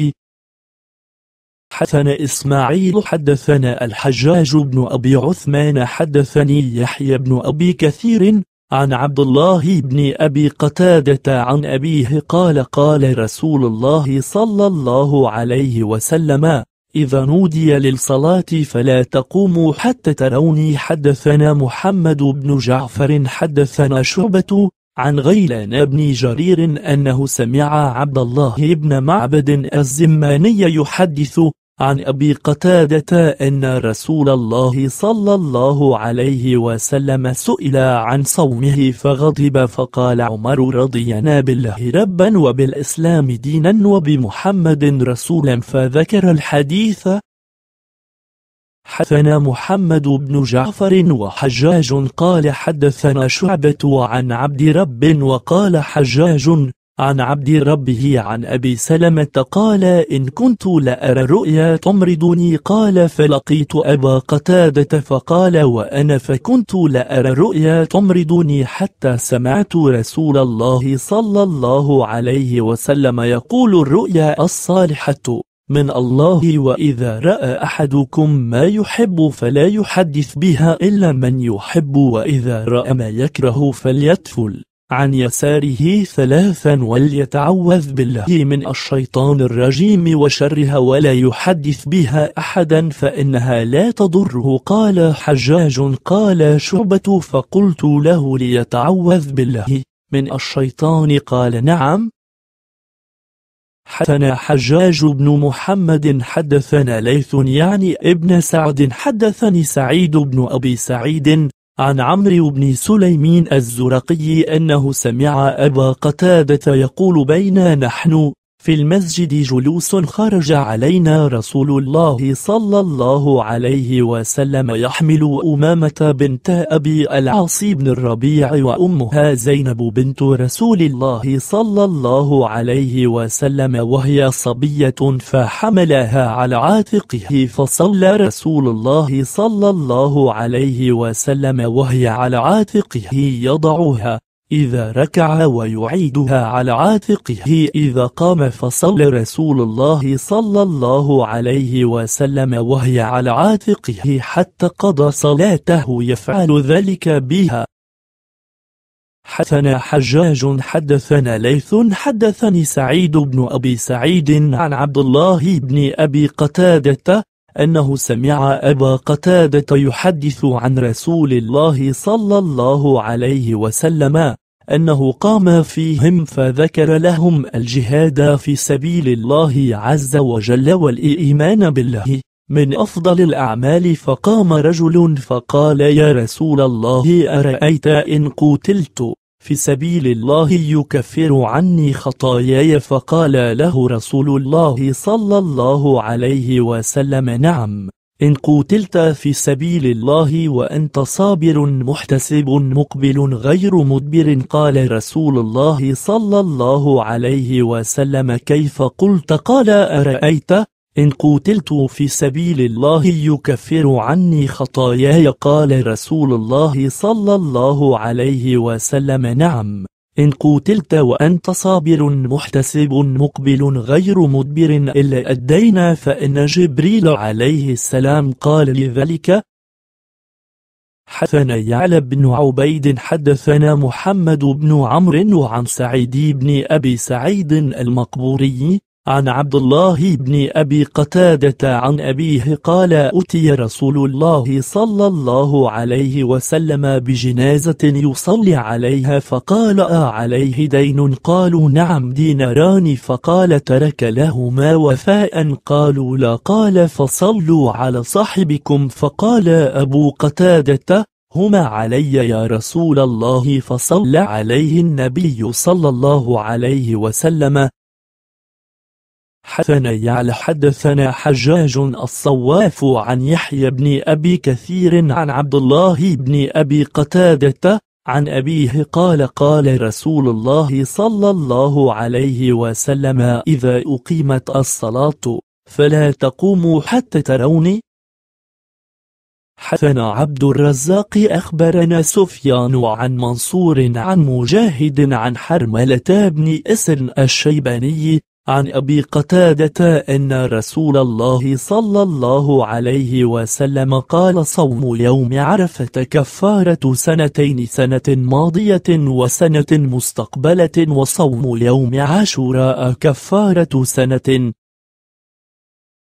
حدثنا إسماعيل حدثنا الحجاج بن أبي عثمان حدثني يحيى بن أبي كثير عن عبد الله بن أبي قتادة عن أبيه قال قال رسول الله صلى الله عليه وسلم إذا نودي للصلاة فلا تقوموا حتى تروني حدثنا محمد بن جعفر حدثنا شعبة عن غيلان بن جرير أنه سمع عبد الله بن معبد الزماني يحدث عن أبي قتادة أن رسول الله صلى الله عليه وسلم سئل عن صومه فغضب فقال عمر رضينا بالله ربا وبالإسلام دينا وبمحمد رسولا فذكر الحديث حدثنا محمد بن جعفر وحجاج قال حدثنا شعبة عن عبد رب وقال حجاج عن عبد ربه عن أبي سلمة قال إن كنت لأرى رؤيا تمرضني قال فلقيت أبا قتادة فقال وأنا فكنت لأرى رؤيا تمرضني حتى سمعت رسول الله صلى الله عليه وسلم يقول الرؤيا الصالحة من الله وإذا رأى أحدكم ما يحب فلا يحدث بها إلا من يحب وإذا رأى ما يكره فليتفل عن يساره ثلاثا وليتعوذ بالله من الشيطان الرجيم وشرها ولا يحدث بها أحدا فإنها لا تضره قال حجاج قال شعبة فقلت له ليتعوذ بالله من الشيطان قال نعم حدثنا حجاج بن محمد حدثنا ليث يعني ابن سعد حدثني سعيد بن أبي سعيد عن عمرو بن سليمين الزرقي أنه سمع أبا قتادة يقول بينا نحن في المسجد جلوس خرج علينا رسول الله صلى الله عليه وسلم يحمل أمامة بنت أبي العاص بن الربيع وأمها زينب بنت رسول الله صلى الله عليه وسلم وهي صبية فحملها على عاتقه فصلى رسول الله صلى الله عليه وسلم وهي على عاتقه يضعها إذا ركع ويعيدها على عاتقه إذا قام فصلى رسول الله صلى الله عليه وسلم وهي على عاتقه حتى قضى صلاته يفعل ذلك بها حدثنا حجاج حدثنا ليث حدثني سعيد بن أبي سعيد عن عبد الله بن أبي قتادة أنه سمع أبا قتادة يحدث عن رسول الله صلى الله عليه وسلم أنه قام فيهم فذكر لهم الجهاد في سبيل الله عز وجل والإيمان بالله من أفضل الأعمال فقام رجل فقال يا رسول الله أرأيت إن قتلت في سبيل الله يكفر عني خطاياي فقال له رسول الله صلى الله عليه وسلم نعم إن قتلت في سبيل الله وأنت صابر محتسب مقبل غير مدبر قال رسول الله صلى الله عليه وسلم كيف قلت قال أرأيت إن قتلت في سبيل الله يكفر عني خطاياي قال رسول الله صلى الله عليه وسلم نعم إن قتلت وأنت صابر محتسب مقبل غير مدبر إلا أدينا فإن جبريل عليه السلام قال لذلك حدثنا يعلى بن عبيد حدثنا محمد بن عمرو وعن سعيد بن أبي سعيد المقبوري عن عبد الله بن أبي قتادة عن أبيه قال أتي رسول الله صلى الله عليه وسلم بجنازة يصلي عليها فقال آه عليه دين قالوا نعم ديناران فقال ترك لهما وفاء قالوا لا قال فصلوا على صاحبكم فقال أبو قتادة هما علي يا رسول الله فصلى عليه النبي صلى الله عليه وسلم حدثنا يعلى حدثنا حجاج الصواف عن يحيى بن أبي كثير عن عبد الله بن أبي قتادة عن أبيه قال قال رسول الله صلى الله عليه وسلم إذا أقيمت الصلاة فلا تقوموا حتى تروني حثنا عبد الرزاق أخبرنا سفيان عن منصور عن مجاهد عن حرملة بن أسن الشيباني عن أبي قتادة أن رسول الله صلى الله عليه وسلم قال صوم يوم عرفة كفارة سنتين سنة ماضية وسنة مستقبلة وصوم يوم عاشوراء كفارة سنة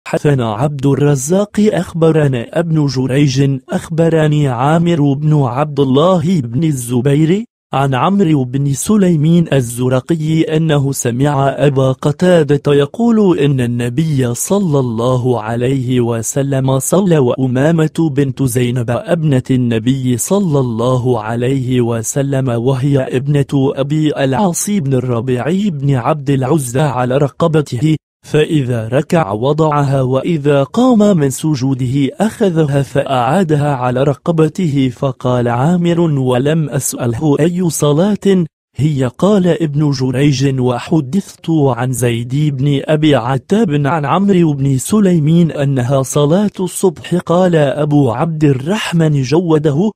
حثنا عبد الرزاق أخبرنا ابن جريج أخبرني عامر بن عبد الله بن الزبير عن عمرو بن سليمين الزرقي أنه سمع أبا قتادة يقول إن النبي صلى الله عليه وسلم صلى وأمامة بنت زينب ابنة النبي صلى الله عليه وسلم وهي ابنة أبي العاص بن الربيع بن عبد العزى على رقبته فإذا ركع وضعها وإذا قام من سجوده أخذها فأعادها على رقبته فقال عامر ولم أسأله أي صلاة هي قال ابن جريج وحدثت عن زيد بن أبي عتاب عن عمرو بن سليمين أنها صلاة الصبح قال أبو عبد الرحمن جوده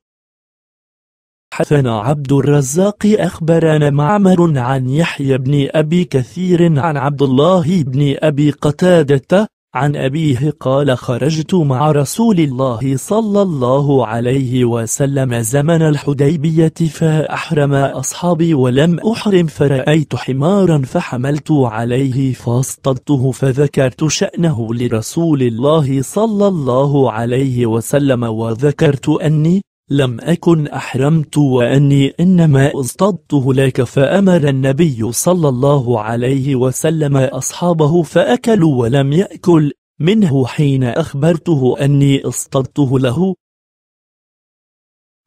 حثنا عبد الرزاق أخبرنا معمر عن يحيى بن أبي كثير عن عبد الله بن أبي قتادة عن أبيه قال خرجت مع رسول الله صلى الله عليه وسلم زمن الحديبية فأحرم أصحابي ولم أحرم فرأيت حمارا فحملت عليه فاصطدته فذكرت شأنه لرسول الله صلى الله عليه وسلم وذكرت أني لم أكن أحرمت وأني إنما اصطدته لك فأمر النبي صلى الله عليه وسلم أصحابه فأكلوا ولم يأكل منه حين أخبرته أني اصطدته له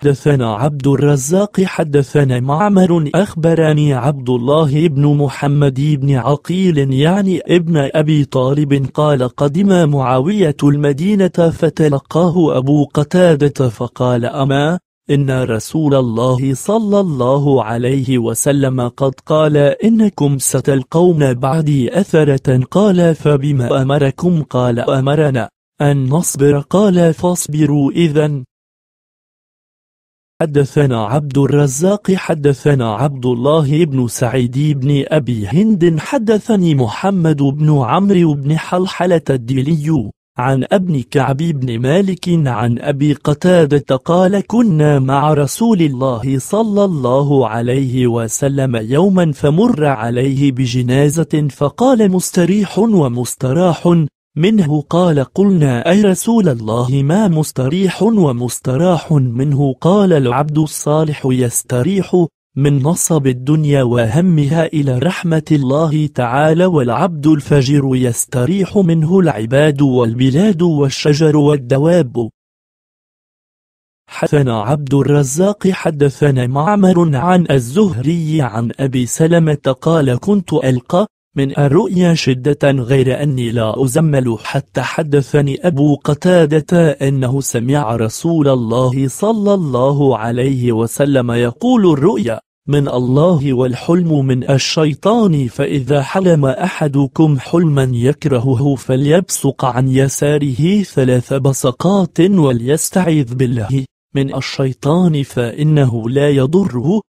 حدثنا عبد الرزاق حدثنا معمر أخبرني عبد الله بن محمد بن عقيل يعني ابن أبي طالب قال قدم معاوية المدينة فتلقاه أبو قتادة فقال أما إن رسول الله صلى الله عليه وسلم قد قال إنكم ستلقون بعدي أثرة قال فبما أمركم قال أمرنا أن نصبر قال فاصبروا إذا حدثنا عبد الرزاق حدثنا عبد الله بن سعيد بن أبي هند حدثني محمد بن عمرو بن حلحلة الديلي عن ابن كعب بن مالك عن أبي قتادة قال كنا مع رسول الله صلى الله عليه وسلم يوما فمر عليه بجنازة فقال مستريح ومستراح منه قال قلنا أي رسول الله ما مستريح ومستراح منه قال العبد الصالح يستريح من نصب الدنيا وهمها إلى رحمة الله تعالى والعبد الفجر يستريح منه العباد والبلاد والشجر والدواب حدثنا عبد الرزاق حدثنا معمر عن الزهري عن أبي سلمة قال كنت ألقى من الرؤيا شدة غير أني لا أزمل حتى حدثني أبو قتادة أنه سمع رسول الله صلى الله عليه وسلم يقول الرؤيا من الله والحلم من الشيطان فإذا حلم أحدكم حلما يكرهه فليبصق عن يساره ثلاث بصقات وليستعذ بالله من الشيطان فإنه لا يضره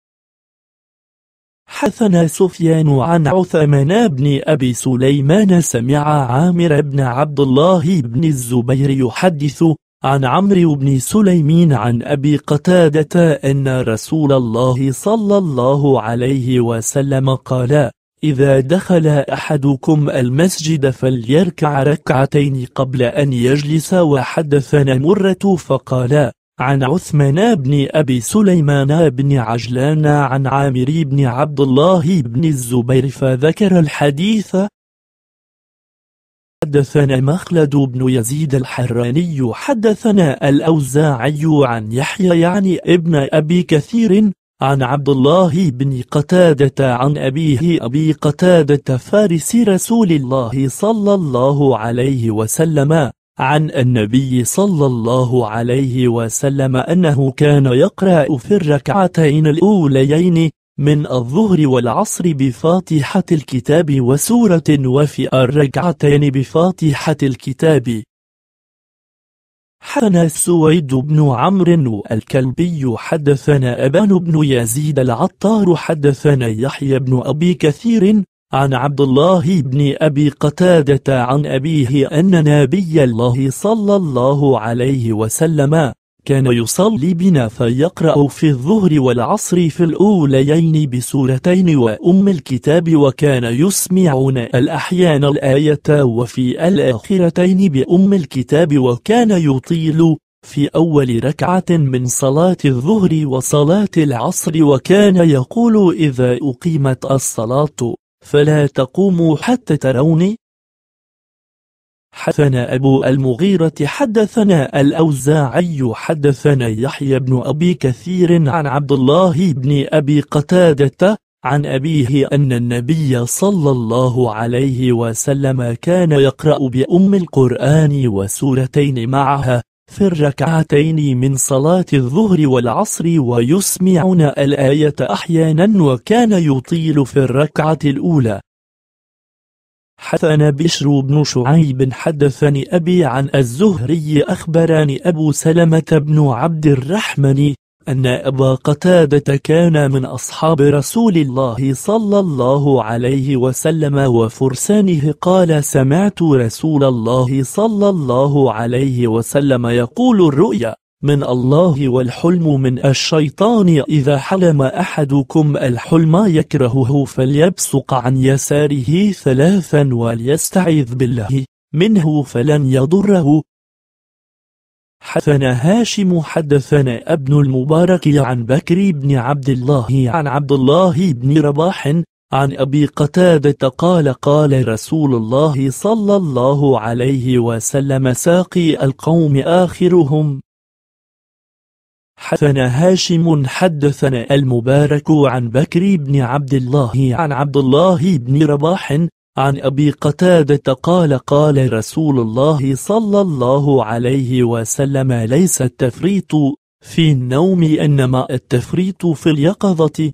حدثنا سفيان عن عثمان بن أبي سليمان سمع عامر بن عبد الله بن الزبير يحدث عن عمرو بن سليمين عن أبي قتادة أن رسول الله صلى الله عليه وسلم قال إذا دخل أحدكم المسجد فليركع ركعتين قبل أن يجلس وحدثنا مرة فقال عن عثمان بن أبي سليمان بن عجلان عن عامر بن عبد الله بن الزبير فذكر الحديث حدثنا مخلد بن يزيد الحراني حدثنا الأوزاعي عن يحيى يعني ابن أبي كثير عن عبد الله بن قتادة عن أبيه أبي قتادة فارس رسول الله صلى الله عليه وسلم عن النبي صلى الله عليه وسلم أنه كان يقرأ في الركعتين الأوليين من الظهر والعصر بفاتحة الكتاب وسورة وفي الركعتين بفاتحة الكتاب حدثنا السويد بن عمرو الكلبي حدثنا أبان بن يزيد العطار حدثنا يحيى بن أبي كثير عن عبد الله بن أبي قتادة عن أبيه أن نبي الله صلى الله عليه وسلم كان يصلي بنا فيقرأ في الظهر والعصر في الأوليين بسورتين وأم الكتاب وكان يسمعون الأحيان الآية وفي الآخرتين بأم الكتاب وكان يطيل في أول ركعة من صلاة الظهر وصلاة العصر وكان يقول إذا أقيمت الصلاة فلا تقوموا حتى تروني حدثنا أبو المغيرة حدثنا الأوزاعي حدثنا يحيى بن أبي كثير عن عبد الله بن أبي قتادة عن أبيه أن النبي صلى الله عليه وسلم كان يقرأ بأم القرآن وسورتين معها في الركعتين من صلاة الظهر والعصر ويسمعون الآية أحيانا وكان يطيل في الركعة الأولى حدثنا بشر بن شعيب حدثني أبي عن الزهري أخبرني أبو سلمة بن عبد الرحمن أن أبا قتادة كان من أصحاب رسول الله صلى الله عليه وسلم وفرسانه قال سمعت رسول الله صلى الله عليه وسلم يقول الرؤيا من الله والحلم من الشيطان إذا حلم أحدكم الحلم يكرهه فليبصق عن يساره ثلاثا وليستعذ بالله منه فلن يضره حدثنا هاشم حدثنا ابن المبارك عن بكر بن عبد الله عن عبد الله بن رباح عن أبي قتادة قال قال رسول الله صلى الله عليه وسلم ساقي القوم آخرهم حدثنا هاشم حدثنا المبارك عن بكر بن عبد الله عن عبد الله بن رباح عن أبي قتادة قال قال رسول الله صلى الله عليه وسلم ليس التفريط في النوم إنما التفريط في اليقظة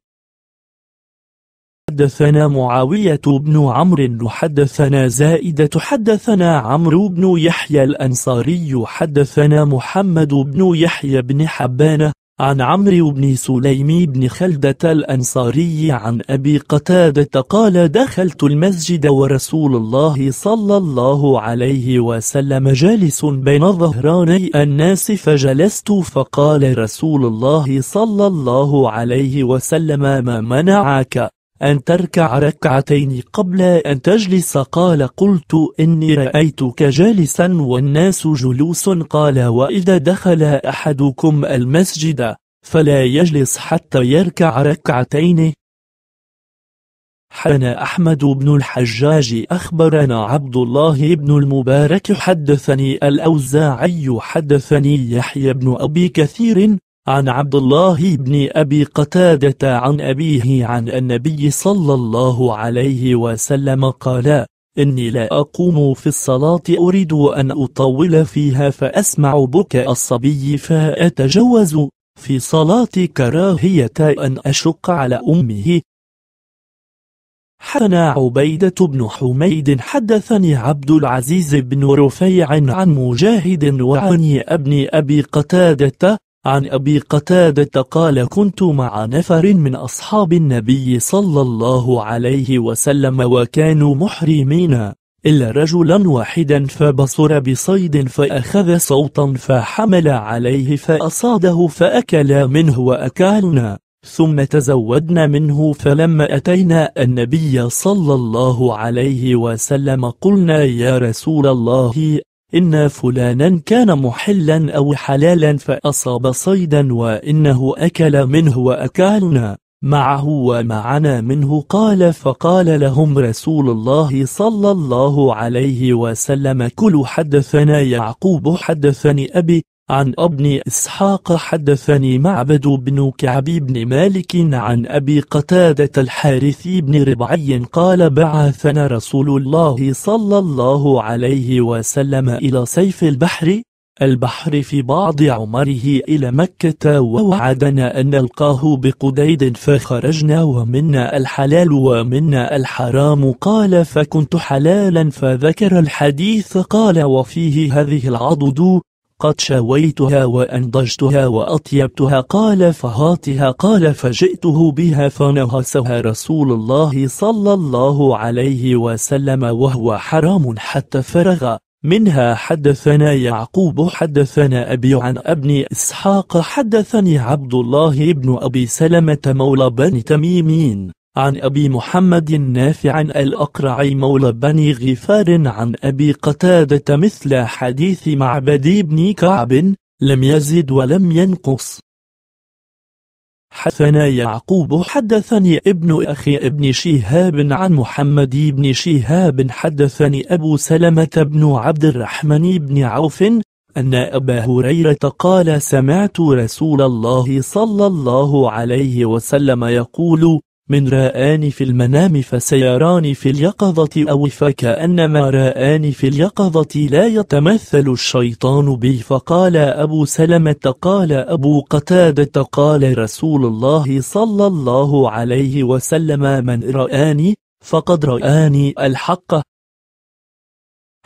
حدثنا معاوية بن عمرو حدثنا زائدة حدثنا عمرو بن يحيى الأنصاري حدثنا محمد بن يحيى بن حبانة عن عمرو بن سليم بن خلدة الأنصاري عن أبي قتادة قال دخلت المسجد ورسول الله صلى الله عليه وسلم جالس بين ظهراني الناس فجلست فقال رسول الله صلى الله عليه وسلم ما منعك أن تركع ركعتين قبل أن تجلس قال قلت إني رأيتك جالسا والناس جلوس قال وإذا دخل أحدكم المسجد فلا يجلس حتى يركع ركعتين حنا أحمد بن الحجاج أخبرنا عبد الله بن المبارك حدثني الأوزاعي حدثني يحيى بن أبي كثير عن عبد الله بن أبي قتادة عن أبيه عن النبي صلى الله عليه وسلم قال إني لا أقوم في الصلاة أريد أن أطول فيها فأسمع بكاء الصبي فأتجوز في صلاة كراهية أن أشق على أمه حسن عبيدة بن حميد حدثني عبد العزيز بن رفيع عن مجاهد وعن ابن أبي قتادة عن أبي قتادة قال كنت مع نفر من أصحاب النبي صلى الله عليه وسلم وكانوا محرمين إلا رجلا واحدا فبصر بصيد فأخذ صوتا فحمل عليه فأصاده فأكل منه وأكلنا ثم تزودنا منه فلما أتينا النبي صلى الله عليه وسلم قلنا يا رسول الله إن فلانا كان محلا أو حلالا فأصاب صيدا وإنه أكل منه وأكلنا معه ومعنا منه قال فقال لهم رسول الله صلى الله عليه وسلم كل حدثنا يعقوب حدثني أبي عن ابن إسحاق حدثني معبد بن كعب بن مالك عن أبي قتادة الحارث بن ربعي قال بعثنا رسول الله صلى الله عليه وسلم إلى سيف البحر البحر في بعض عمره إلى مكة ووعدنا أن نلقاه بقديد فخرجنا ومنا الحلال ومنا الحرام قال فكنت حلالا فذكر الحديث قال وفيه هذه العضد قد شويتها وأنضجتها وأطيبتها قال فهاتها قال فجئته بها فنهسها رسول الله صلى الله عليه وسلم وهو حرام حتى فرغ منها حدثنا يعقوب حدثنا أبي عن ابن إسحاق حدثني عبد الله بن أبي سلمة مولى بن تميمين عن أبي محمد نافع الأقرعي مولى بني غفار عن أبي قتادة مثل حديث معبد بن كعب لم يزد ولم ينقص حدثنا يعقوب حدثني ابن أخي ابن شهاب عن محمد بن شهاب حدثني أبو سلمة بن عبد الرحمن بن عوف أن أبا هريرة قال سمعت رسول الله صلى الله عليه وسلم يقول من رآني في المنام فسيراني في اليقظة أو فكأنما رآني في اليقظة لا يتمثل الشيطان بي فقال أبو سلمة قال أبو قتادة قال رسول الله صلى الله عليه وسلم من رآني فقد رآني الحق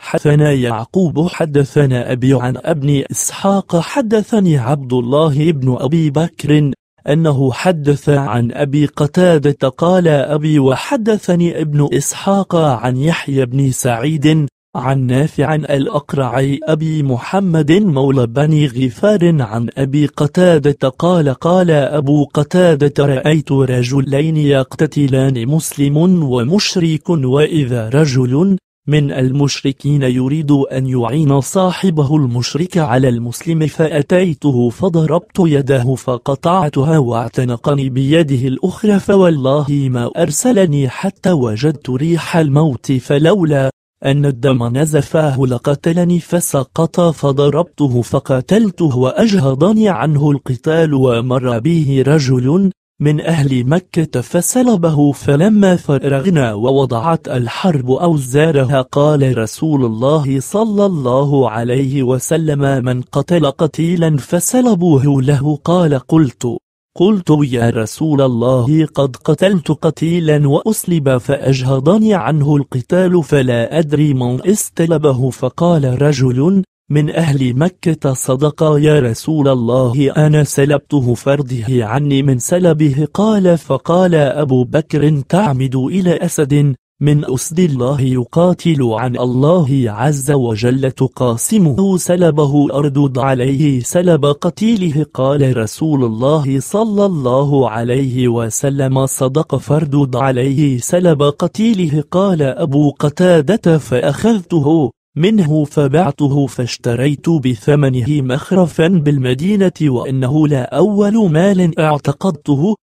حدثنا يعقوب حدثنا أبي عن ابن إسحاق حدثني عبد الله بن أبي بكر أنه حدث عن أبي قتادة قال أبي وحدثني ابن إسحاق عن يحيى بن سعيد عن نافع الأقرعي أبي محمد مولى بني غفار عن أبي قتادة قال قال أبو قتادة رأيت رجلين يقتتلان مسلم ومشرك وإذا رجل من المشركين يريد أن يعين صاحبه المشرك على المسلم فأتيته فضربت يده فقطعتها واعتنقني بيده الأخرى فوالله ما أرسلني حتى وجدت ريح الموت فلولا أن الدم نزفاه لقتلني فسقط فضربته فقتلته وأجهضني عنه القتال ومر به رجل من أهل مكة فسلبه فلما فرغنا ووضعت الحرب أوزارها قال رسول الله صلى الله عليه وسلم من قتل قتيلا فسلبوه له قال قلت قلت يا رسول الله قد قتلت قتيلا وأسلب فأجهضني عنه القتال فلا أدري من استلبه فقال رجل من أهل مكة صدق يا رسول الله أنا سلبته فرده عني من سلبه قال فقال أبو بكر تعمد إلى أسد من أسد الله يقاتل عن الله عز وجل تقاسمه سلبه أردد عليه سلب قتيله قال رسول الله صلى الله عليه وسلم صدق فردد عليه سلب قتيله قال أبو قتادة فأخذته منه فبعته فاشتريت بثمنه مخرفا بالمدينة وإنه لا أول مال اعتقدته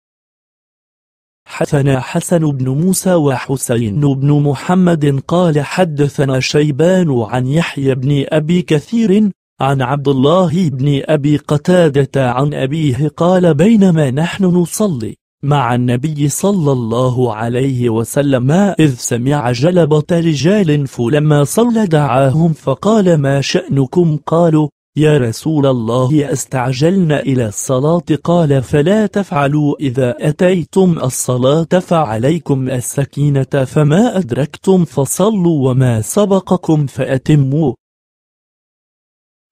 حدثنا حسن بن موسى وحسين بن محمد قال حدثنا شيبان عن يحيى بن أبي كثير عن عبد الله بن أبي قتادة عن أبيه قال بينما نحن نصلي مع النبي صلى الله عليه وسلم إذ سمع جلبة رجال فلما صلى دعاهم فقال ما شأنكم قالوا يا رسول الله استعجلنا إلى الصلاة قال فلا تفعلوا إذا أتيتم الصلاة فعليكم السكينة فما أدركتم فصلوا وما سبقكم فأتموا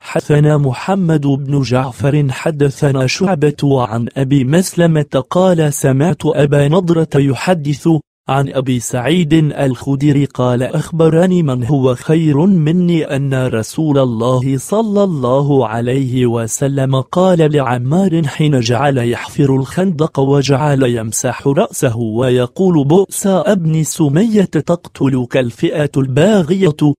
حدثنا محمد بن جعفر حدثنا شعبة عن أبي مسلمة قال سمعت أبا نضرة يحدث عن أبي سعيد الخدري قال أخبرني من هو خير مني أن رسول الله صلى الله عليه وسلم قال لعمار حين جعل يحفر الخندق وجعل يمسح رأسه ويقول بؤس ابن سمية تقتلك الفئة الباغية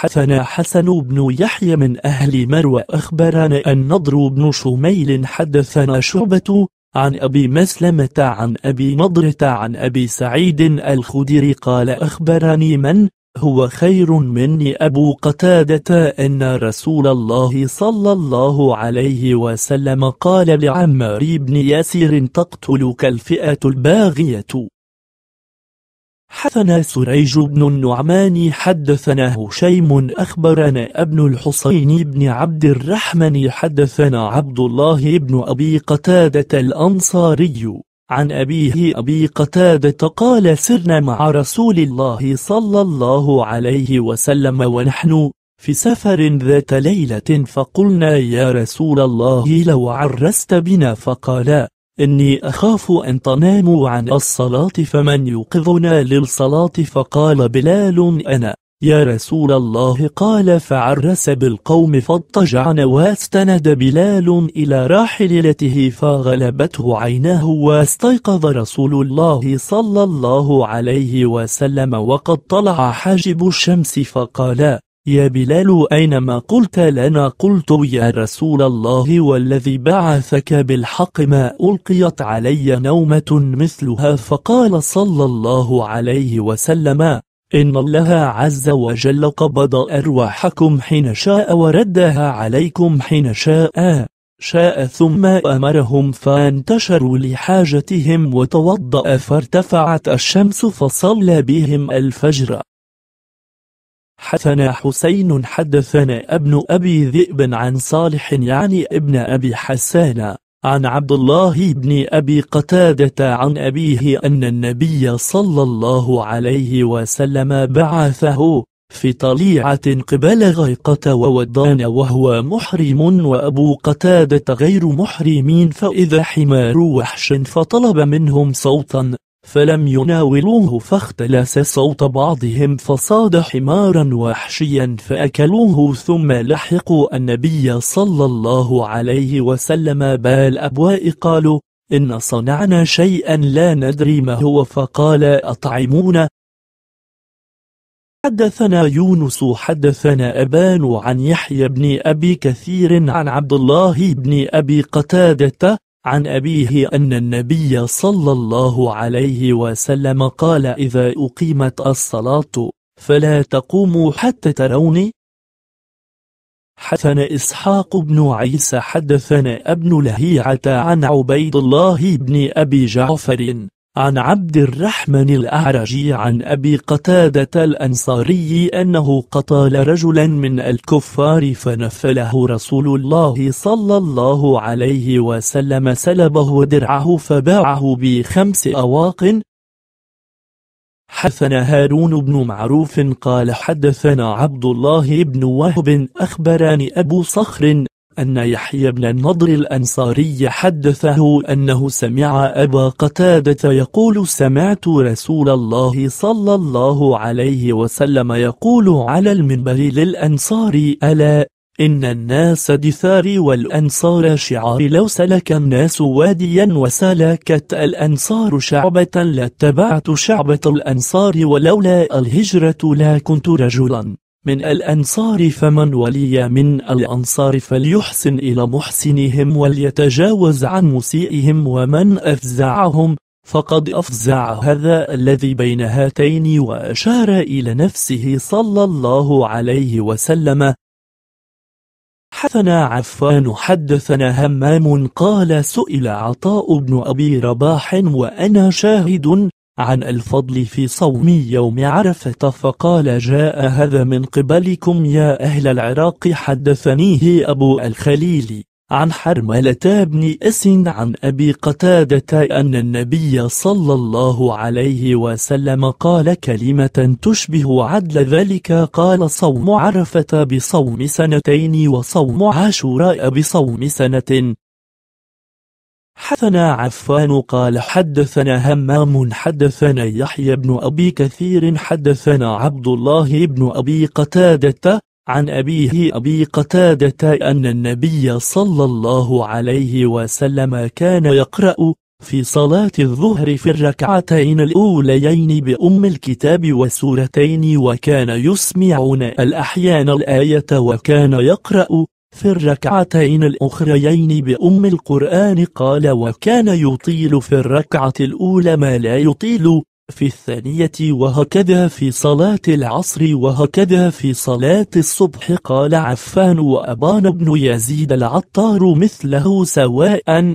حدثنا حسن بن يحيى من أهل مروى أخبرنا النضر بن شميل حدثنا شعبة عن أبي مسلمة عن أبي نضرة عن أبي سعيد الخدري قال أخبرني من هو خير مني أبو قتادة أن رسول الله صلى الله عليه وسلم قال لعمار بن ياسر تقتلك الفئة الباغية حدثنا سريج بن النعمان حدثنا هشيم أخبرنا ابن الحسين بن عبد الرحمن حدثنا عبد الله بن أبي قتادة الأنصاري عن أبيه أبي قتادة قال سرنا مع رسول الله صلى الله عليه وسلم ونحن في سفر ذات ليلة فقلنا يا رسول الله لو عرست بنا فقال إني أخاف أن تناموا عن الصلاة فمن يوقظنا للصلاة فقال بلال أنا يا رسول الله قال فعرس بالقوم فاضطجعن واستند بلال إلى راحلته فغلبته عيناه واستيقظ رسول الله صلى الله عليه وسلم وقد طلع حاجب الشمس فقال يا بلال أينما قلت لنا قلت يا رسول الله والذي بعثك بالحق ما ألقيت علي نومة مثلها فقال صلى الله عليه وسلم إن الله عز وجل قبض أرواحكم حين شاء وردها عليكم حين شاء شاء ثم أمرهم فانتشروا لحاجتهم وتوضأ فارتفعت الشمس فصلى بهم الفجر حدثنا حسين حدثنا ابن أبي ذئب عن صالح يعني ابن أبي حسان عن عبد الله بن أبي قتادة عن أبيه أن النبي صلى الله عليه وسلم بعثه في طليعة قبل غيقة وودان وهو محرم وأبو قتادة غير محرمين فإذا حمار وحش فطلب منهم صوتا فلم يناولوه فاختلس صوت بعضهم فصاد حمارا وحشيا فأكلوه ثم لحقوا النبي صلى الله عليه وسلم بال أبواء قالوا إن صنعنا شيئا لا ندري ما هو فقال أطعمونا حدثنا يونس حدثنا أبان عن يحيى بن أبي كثير عن عبد الله بن أبي قتادة عن أبيه أن النبي صلى الله عليه وسلم قال إذا أقيمت الصلاة فلا تقوموا حتى تروني حدثنا إسحاق بن عيسى حدثنا ابن لهيعة عن عبيد الله بن أبي جعفر عن عبد الرحمن الأعرجي عن أبي قتادة الأنصاري أنه قتال رجلا من الكفار فنفله رسول الله صلى الله عليه وسلم سلبه درعه فباعه بخمس أواق حدثنا هارون بن معروف قال حدثنا عبد الله بن وهب أخبرني أبو صخر أن يحيى بن النضر الأنصاري حدثه أنه سمع أبا قتادة يقول سمعت رسول الله صلى الله عليه وسلم يقول على المنبر للأنصار ألا إن الناس دثاري والأنصار شعار لو سلك الناس واديا وسلكت الأنصار شعبة لاتبعت شعبة الأنصار ولولا الهجرة لا كنت رجلا من الأنصار فمن ولي من الأنصار فليحسن إلى محسنهم وليتجاوز عن مسيئهم ومن أفزعهم فقد أفزع هذا الذي بين هاتين وأشار إلى نفسه صلى الله عليه وسلم حدثنا عفان حدثنا همام قال سئل عطاء بن أبي رباح وأنا شاهد عن الفضل في صوم يوم عرفة فقال جاء هذا من قبلكم يا أهل العراق حدثنيه أبو الخليل عن حرملة بن أس عن أبي قتادة أن النبي صلى الله عليه وسلم قال كلمة تشبه عدل ذلك قال صوم عرفة بصوم سنتين وصوم عاشوراء بصوم سنة حدثنا عفان قال حدثنا همام حدثنا يحيى بن أبي كثير حدثنا عبد الله بن أبي قتادة عن أبيه أبي قتادة أن النبي صلى الله عليه وسلم كان يقرأ في صلاة الظهر في الركعتين الأوليين بأم الكتاب وسورتين وكان يسمعون الأحيان الآية وكان يقرأ في الركعتين الأخريين بأم القرآن قال وكان يطيل في الركعة الأولى ما لا يطيل في الثانية وهكذا في صلاة العصر وهكذا في صلاة الصبح قال عفان وأبان بن يزيد العطار مثله سواء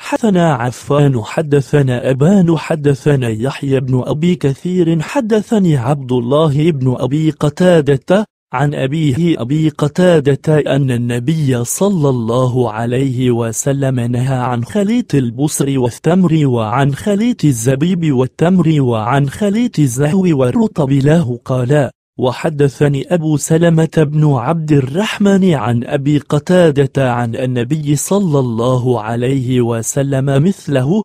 حدثنا عفان حدثنا أبان حدثنا يحيى بن أبي كثير حدثني عبد الله بن أبي قتادة عن أبيه أبي قتادة أن النبي صلى الله عليه وسلم نهى عن خليط البصر والتمر وعن خليط الزبيب والتمر وعن خليط الزهو والرطب له قال وحدثني أبو سلمة بن عبد الرحمن عن أبي قتادة عن النبي صلى الله عليه وسلم مثله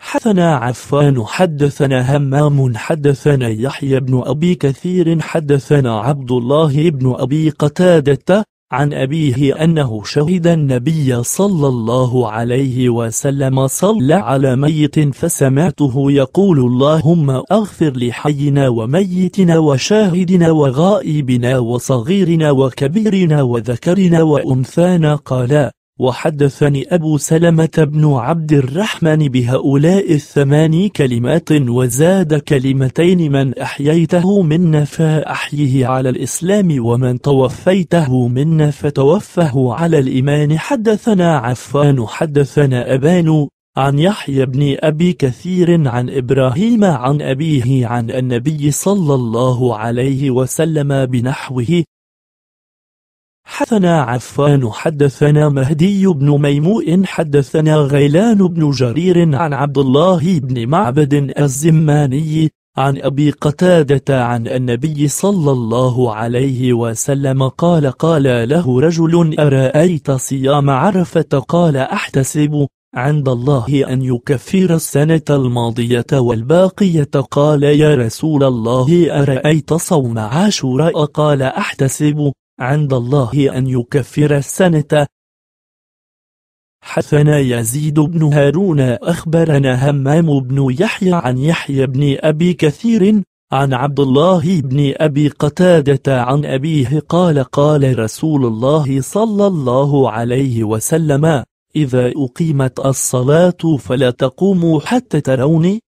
حدثنا عفان حدثنا همام حدثنا يحيى بن أبي كثير حدثنا عبد الله بن أبي قتادة عن أبيه أنه شهد النبي صلى الله عليه وسلم صلى على ميت فسمعته يقول اللهم أغفر لحينا وميتنا وشاهدنا وغائبنا وصغيرنا وكبيرنا وذكرنا وأنثانا قالا وحدثني أبو سلمة بن عبد الرحمن بهؤلاء الثمان كلمات وزاد كلمتين من أحييته منا فأحيه على الإسلام ومن توفيته منا فتوفه على الإيمان حدثنا عفان حدثنا أبان عن يحيى بن أبي كثير عن إبراهيم عن أبيه عن النبي صلى الله عليه وسلم بنحوه حدثنا عفان حدثنا مهدي بن ميموء حدثنا غيلان بن جرير عن عبد الله بن معبد الزماني عن أبي قتادة عن النبي صلى الله عليه وسلم قال قال له رجل أرأيت صيام عرفة قال أحتسب عند الله أن يكفر السنة الماضية والباقية قال يا رسول الله أرأيت صوم عاشوراء قال أحتسب عند الله أن يكفر السنة حثنا يزيد بن هارون أخبرنا همام بن يحيى عن يحيى بن أبي كثير عن عبد الله بن أبي قتادة عن أبيه قال قال رسول الله صلى الله عليه وسلم إذا أقيمت الصلاة فلا تقوموا حتى تروني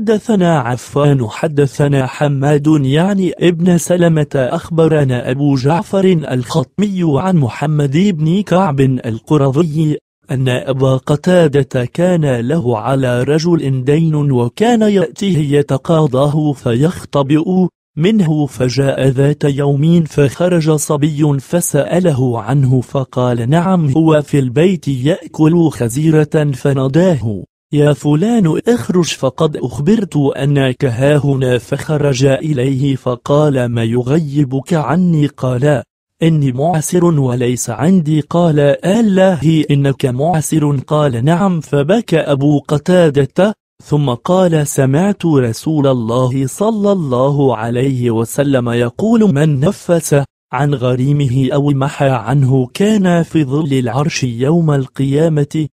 حدثنا عفان حدثنا حماد يعني ابن سلمة أخبرنا أبو جعفر الخطمي عن محمد بن كعب القرظي أن أبا قتادة كان له على رجل دين وكان يأتيه يتقاضاه فيختبئ منه فجاء ذات يوم فخرج صبي فسأله عنه فقال نعم هو في البيت يأكل خزيرة فنداه يا فلان اخرج فقد أخبرت أنك هاهنا فخرج إليه فقال ما يغيبك عني قال إني معسر وليس عندي قال الله إنك معسر قال نعم فبكى أبو قتادة ثم قال سمعت رسول الله صلى الله عليه وسلم يقول من نفس عن غريمه أو محى عنه كان في ظل العرش يوم القيامة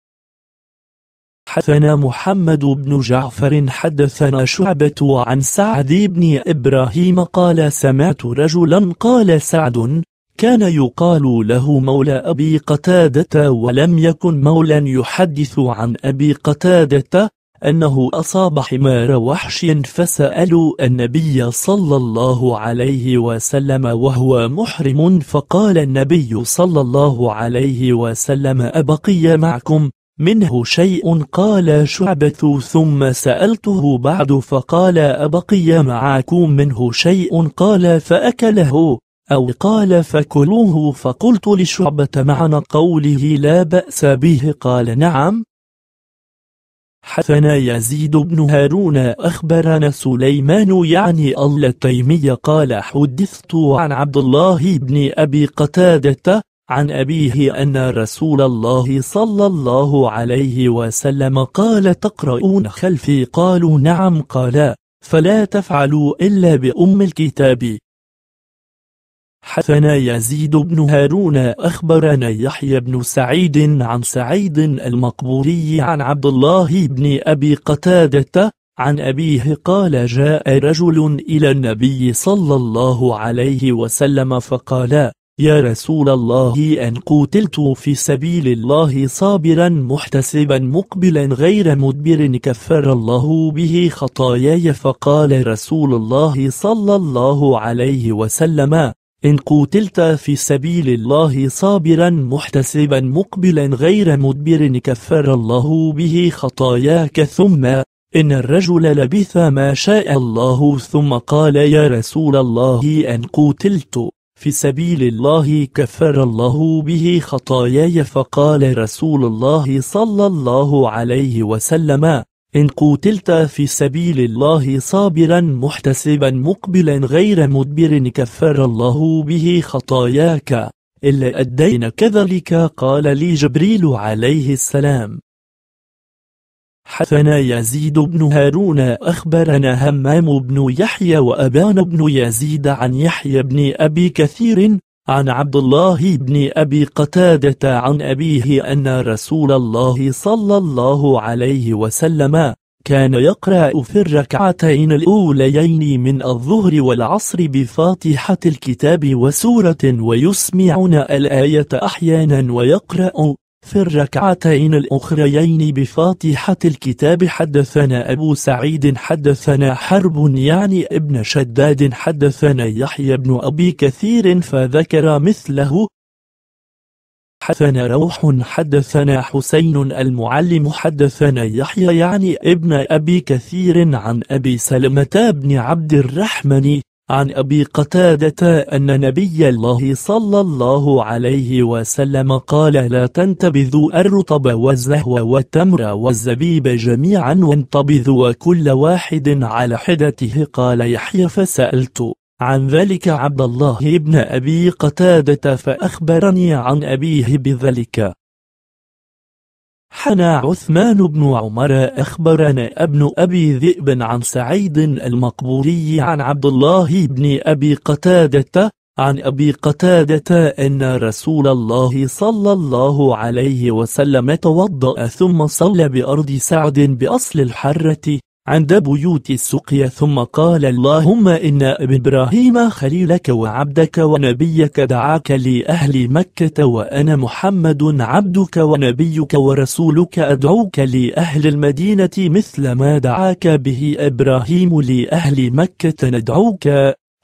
حدثنا محمد بن جعفر حدثنا شعبة عن سعد بن إبراهيم قال سمعت رجلا قال سعد كان يقال له مولى أبي قتادة ولم يكن مولا يحدث عن أبي قتادة أنه أصاب حمار وحش فسألوا النبي صلى الله عليه وسلم وهو محرم فقال النبي صلى الله عليه وسلم أبقي معكم منه شيء قال شعبة ثم سألته بعد فقال أبقي معكم منه شيء قال فأكله أو قال فكلوه فقلت لشعبة معنى قوله لا بأس به قال نعم حثنا يزيد بن هارون أخبرنا سليمان يعني التيمي قال حدثت عن عبد الله بن أبي قتادة عن أبيه أن رسول الله صلى الله عليه وسلم قال تقرؤون خلفي قالوا نعم قال فلا تفعلوا إلا بأم الكتاب حدثنا يزيد بن هارون أخبرنا يحيى بن سعيد عن سعيد المقبوري عن عبد الله بن أبي قتادة عن أبيه قال جاء رجل إلى النبي صلى الله عليه وسلم فقال يا رسول الله أن قتلت في سبيل الله صابرا محتسبا مقبلا غير مدبر كفر الله به خطاياي فقال رسول الله صلى الله عليه وسلم إن قتلت في سبيل الله صابرا محتسبا مقبلا غير مدبر كفر الله به خطاياك ثم إن الرجل لبث ما شاء الله ثم قال يا رسول الله أن قتلت في سبيل الله كفر الله به خطاياي فقال رسول الله صلى الله عليه وسلم إن قتلت في سبيل الله صابرا محتسبا مقبلا غير مدبر كفر الله به خطاياك إلا أدين كذلك قال لي جبريل عليه السلام حثنا يزيد بن هارون أخبرنا همام بن يحيى وأبان بن يزيد عن يحيى بن أبي كثير عن عبد الله بن أبي قتادة عن أبيه أن رسول الله صلى الله عليه وسلم كان يقرأ في الركعتين الأوليين من الظهر والعصر بفاتحة الكتاب وسورة ويسمعون الآية أحيانا ويقرأ في الركعتين الأخريين بفاتحة الكتاب حدثنا أبو سعيد حدثنا حرب يعني ابن شداد حدثنا يحيى بن أبي كثير فذكر مثله حدثنا روح حدثنا حسين المعلم حدثنا يحيى يعني ابن أبي كثير عن أبي سلمة بن عبد الرحمن عن أبي قتادة أن نبي الله صلى الله عليه وسلم قال لا تنتبذوا الرطب والزهو والتمر والزبيب جميعا وانتبذوا وكل واحد على حدته قال يحيى فسألت عن ذلك عبد الله بن أبي قتادة فأخبرني عن أبيه بذلك حنا عثمان بن عمر أخبرنا ابن أبي ذئب عن سعيد المقبوري عن عبد الله بن أبي قتادة عن أبي قتادة أن رسول الله صلى الله عليه وسلم توضأ ثم صلى بأرض سعد بأصل الحرة عند بيوت السقيا ثم قال اللهم إن ابن إبراهيم خليلك وعبدك ونبيك دعاك لأهل مكة وأنا محمد عبدك ونبيك ورسولك أدعوك لأهل المدينة مثل ما دعاك به إبراهيم لأهل مكة ندعوك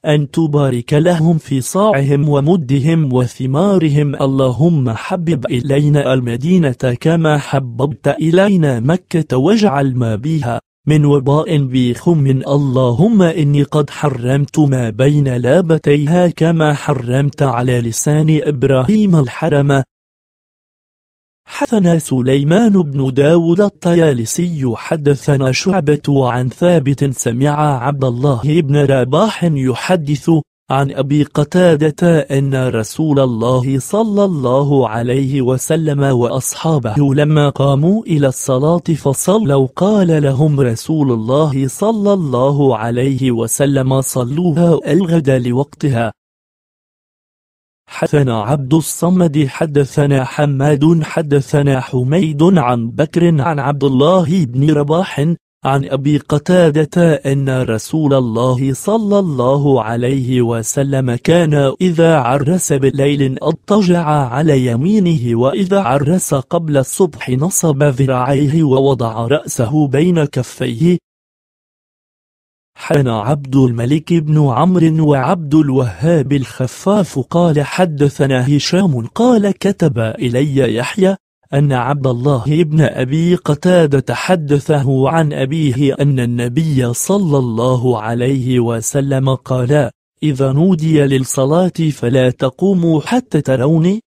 أن تبارك لهم في صاعهم ومدهم وثمارهم اللهم حبب إلينا المدينة كما حببت إلينا مكة واجعل ما بها من وباء بخم اللهم إني قد حرمت ما بين لابتيها كما حرمت على لسان إبراهيم الحرم حدثنا سليمان بن داود الطيالسي حدثنا شعبة عن ثابت سمع عبد الله بن رباح يحدث عن أبي قتادة أن رسول الله صلى الله عليه وسلم وأصحابه لما قاموا إلى الصلاة فصلوا قال لهم رسول الله صلى الله عليه وسلم صلوها الغد لوقتها حدثنا عبد الصمد حدثنا حماد حدثنا حميد عن بكر عن عبد الله بن رباح عن أبي قتادة أن رسول الله صلى الله عليه وسلم كان إذا عرس بالليل اضطجع على يمينه وإذا عرس قبل الصبح نصب ذراعيه ووضع رأسه بين كفيه حان عبد الملك بن عمرو وعبد الوهاب الخفاف قال حدثنا هشام قال كتب إلي يحيى أن عبد الله بن أبي قتادة تحدثه عن أبيه أن النبي صلى الله عليه وسلم قال إذا نودي للصلاة فلا تقوموا حتى تروني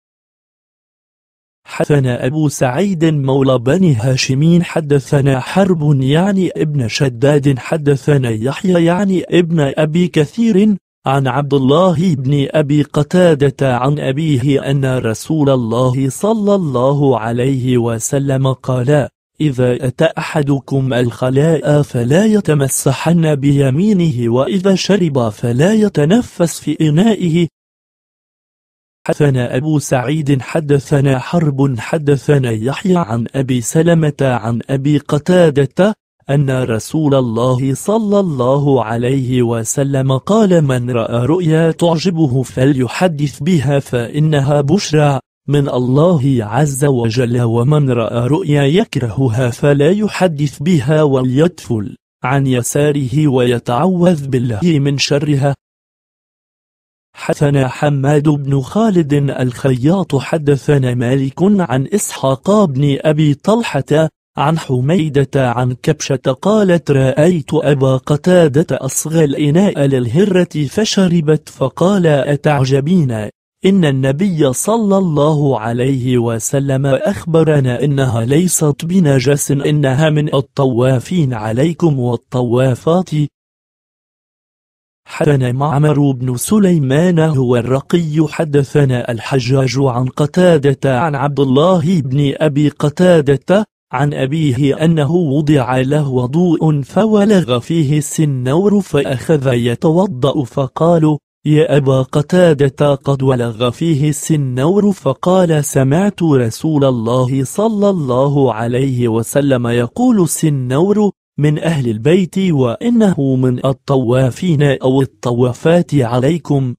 حدثنا أبو سعيد مولى بني هاشمين حدثنا حرب يعني ابن شداد حدثنا يحيى يعني ابن أبي كثير عن عبد الله بن أبي قتادة عن أبيه أن رسول الله صلى الله عليه وسلم قال إذا أتى أحدكم الخلاء فلا يتمسحن بيمينه وإذا شرب فلا يتنفس في إنائه حدثنا أبو سعيد حدثنا حرب حدثنا يحيى عن أبي سلمة عن أبي قتادة أن رسول الله صلى الله عليه وسلم قال من رأى رؤيا تعجبه فليحدث بها فإنها بشرى من الله عز وجل ومن رأى رؤيا يكرهها فلا يحدث بها وليدفل عن يساره ويتعوذ بالله من شرها حدثنا حماد بن خالد الخياط حدثنا مالك عن إسحاق بن أبي طلحة عن حميدة عن كبشة قالت رأيت أبا قتادة أصغى الإناء للهرة فشربت فقال أتعجبين إن النبي صلى الله عليه وسلم أخبرنا إنها ليست بنجس إنها من الطوافين عليكم والطوافات حدثنا معمر بن سليمان هو الرقي حدثنا الحجاج عن قتادة عن عبد الله بن أبي قتادة عن أبيه أنه وضع له وضوء فولغ فيه السنور فأخذ يتوضأ فقالوا يا أبا قتادة قد ولغ فيه السنور فقال سمعت رسول الله صلى الله عليه وسلم يقول السنور من أهل البيت وإنه من الطوافين أو الطوافات عليكم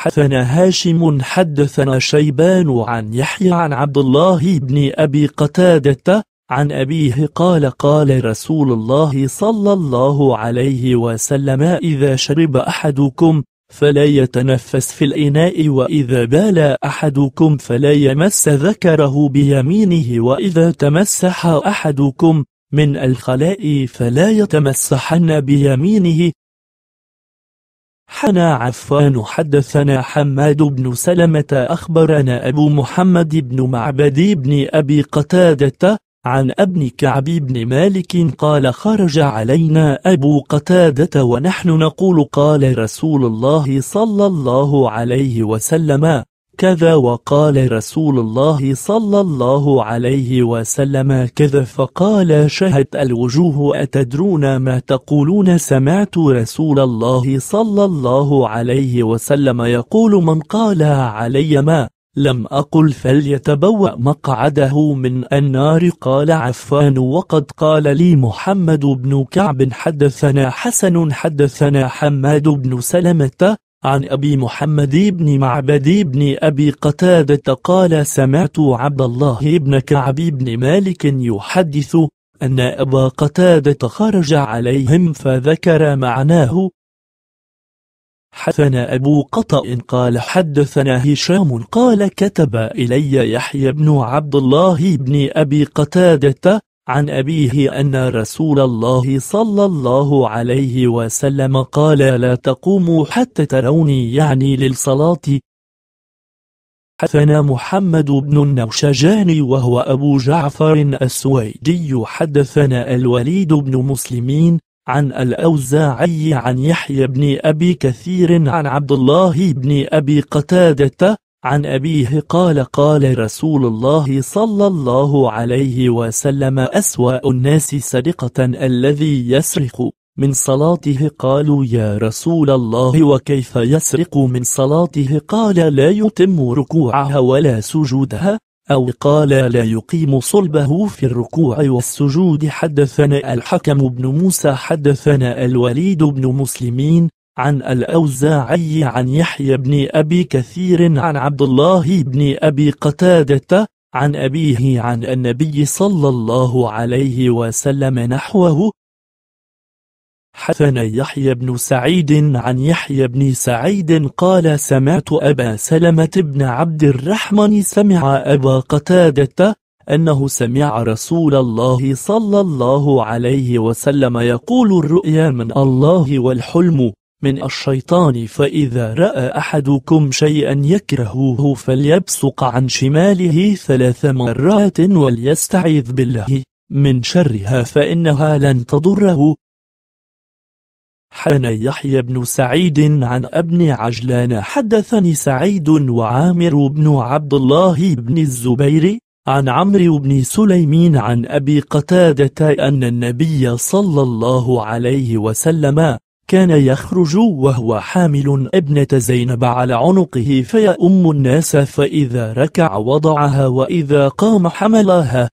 حدثنا هاشم حدثنا شيبان عن يحيى عن عبد الله بن أبي قتادة عن أبيه قال قال رسول الله صلى الله عليه وسلم إذا شرب أحدكم فلا يتنفس في الإناء وإذا بال أحدكم فلا يمس ذكره بيمينه وإذا تمسح أحدكم من الخلاء فلا يتمسحن بيمينه حنا عفان حدثنا حماد بن سلمة أخبرنا أبو محمد بن معبد بن أبي قتادة عن ابن كعب بن مالك قال خرج علينا أبو قتادة ونحن نقول قال رسول الله صلى الله عليه وسلم كذا وقال رسول الله صلى الله عليه وسلم كذا فقال شهد الوجوه أتدرون ما تقولون سمعت رسول الله صلى الله عليه وسلم يقول من قال علي ما لم أقل فليتبوأ مقعده من النار قال عفان وقد قال لي محمد بن كعب حدثنا حسن حدثنا حماد بن سلمة عن أبي محمد بن معبد بن أبي قتادة قال سمعت عبد الله بن كعب بن مالك يحدث أن أبا قتادة خرج عليهم فذكر معناه حثنا أبو قطأ قال حدثنا هشام قال كتب إلي يحيى بن عبد الله بن أبي قتادة عن أبيه أن رسول الله صلى الله عليه وسلم قال لا تقوموا حتى تروني يعني للصلاة حدثنا محمد بن النوشجاني وهو أبو جعفر السويدي حدثنا الوليد بن مسلمين عن الأوزاعي عن يحيى بن أبي كثير عن عبد الله بن أبي قتادة عن أبيه قال قال رسول الله صلى الله عليه وسلم أسوأ الناس سرقة الذي يسرق من صلاته قالوا يا رسول الله وكيف يسرق من صلاته قال لا يتم ركوعها ولا سجودها أو قال لا يقيم صلبه في الركوع والسجود حدثنا الحكم بن موسى حدثنا الوليد بن مسلمين عن الأوزاعي عن يحيى بن أبي كثير عن عبد الله بن أبي قتادة عن أبيه عن النبي صلى الله عليه وسلم نحوه حثنا يحيى بن سعيد عن يحيى بن سعيد قال سمعت أبا سلمة بن عبد الرحمن سمع أبا قتادة أنه سمع رسول الله صلى الله عليه وسلم يقول الرؤيا من الله والحلم من الشيطان فإذا رأى أحدكم شيئا يكرهه فليبصق عن شماله ثلاث مرات وليستعيذ بالله من شرها فإنها لن تضره حان يحيى بن سعيد عن ابن عجلان حدثني سعيد وعامر بن عبد الله بن الزبير عن عمرو بن سليمين عن أبي قتادة أن النبي صلى الله عليه وسلم كان يخرج وهو حامل ابنة زينب على عنقه فيأم الناس فإذا ركع وضعها وإذا قام حملها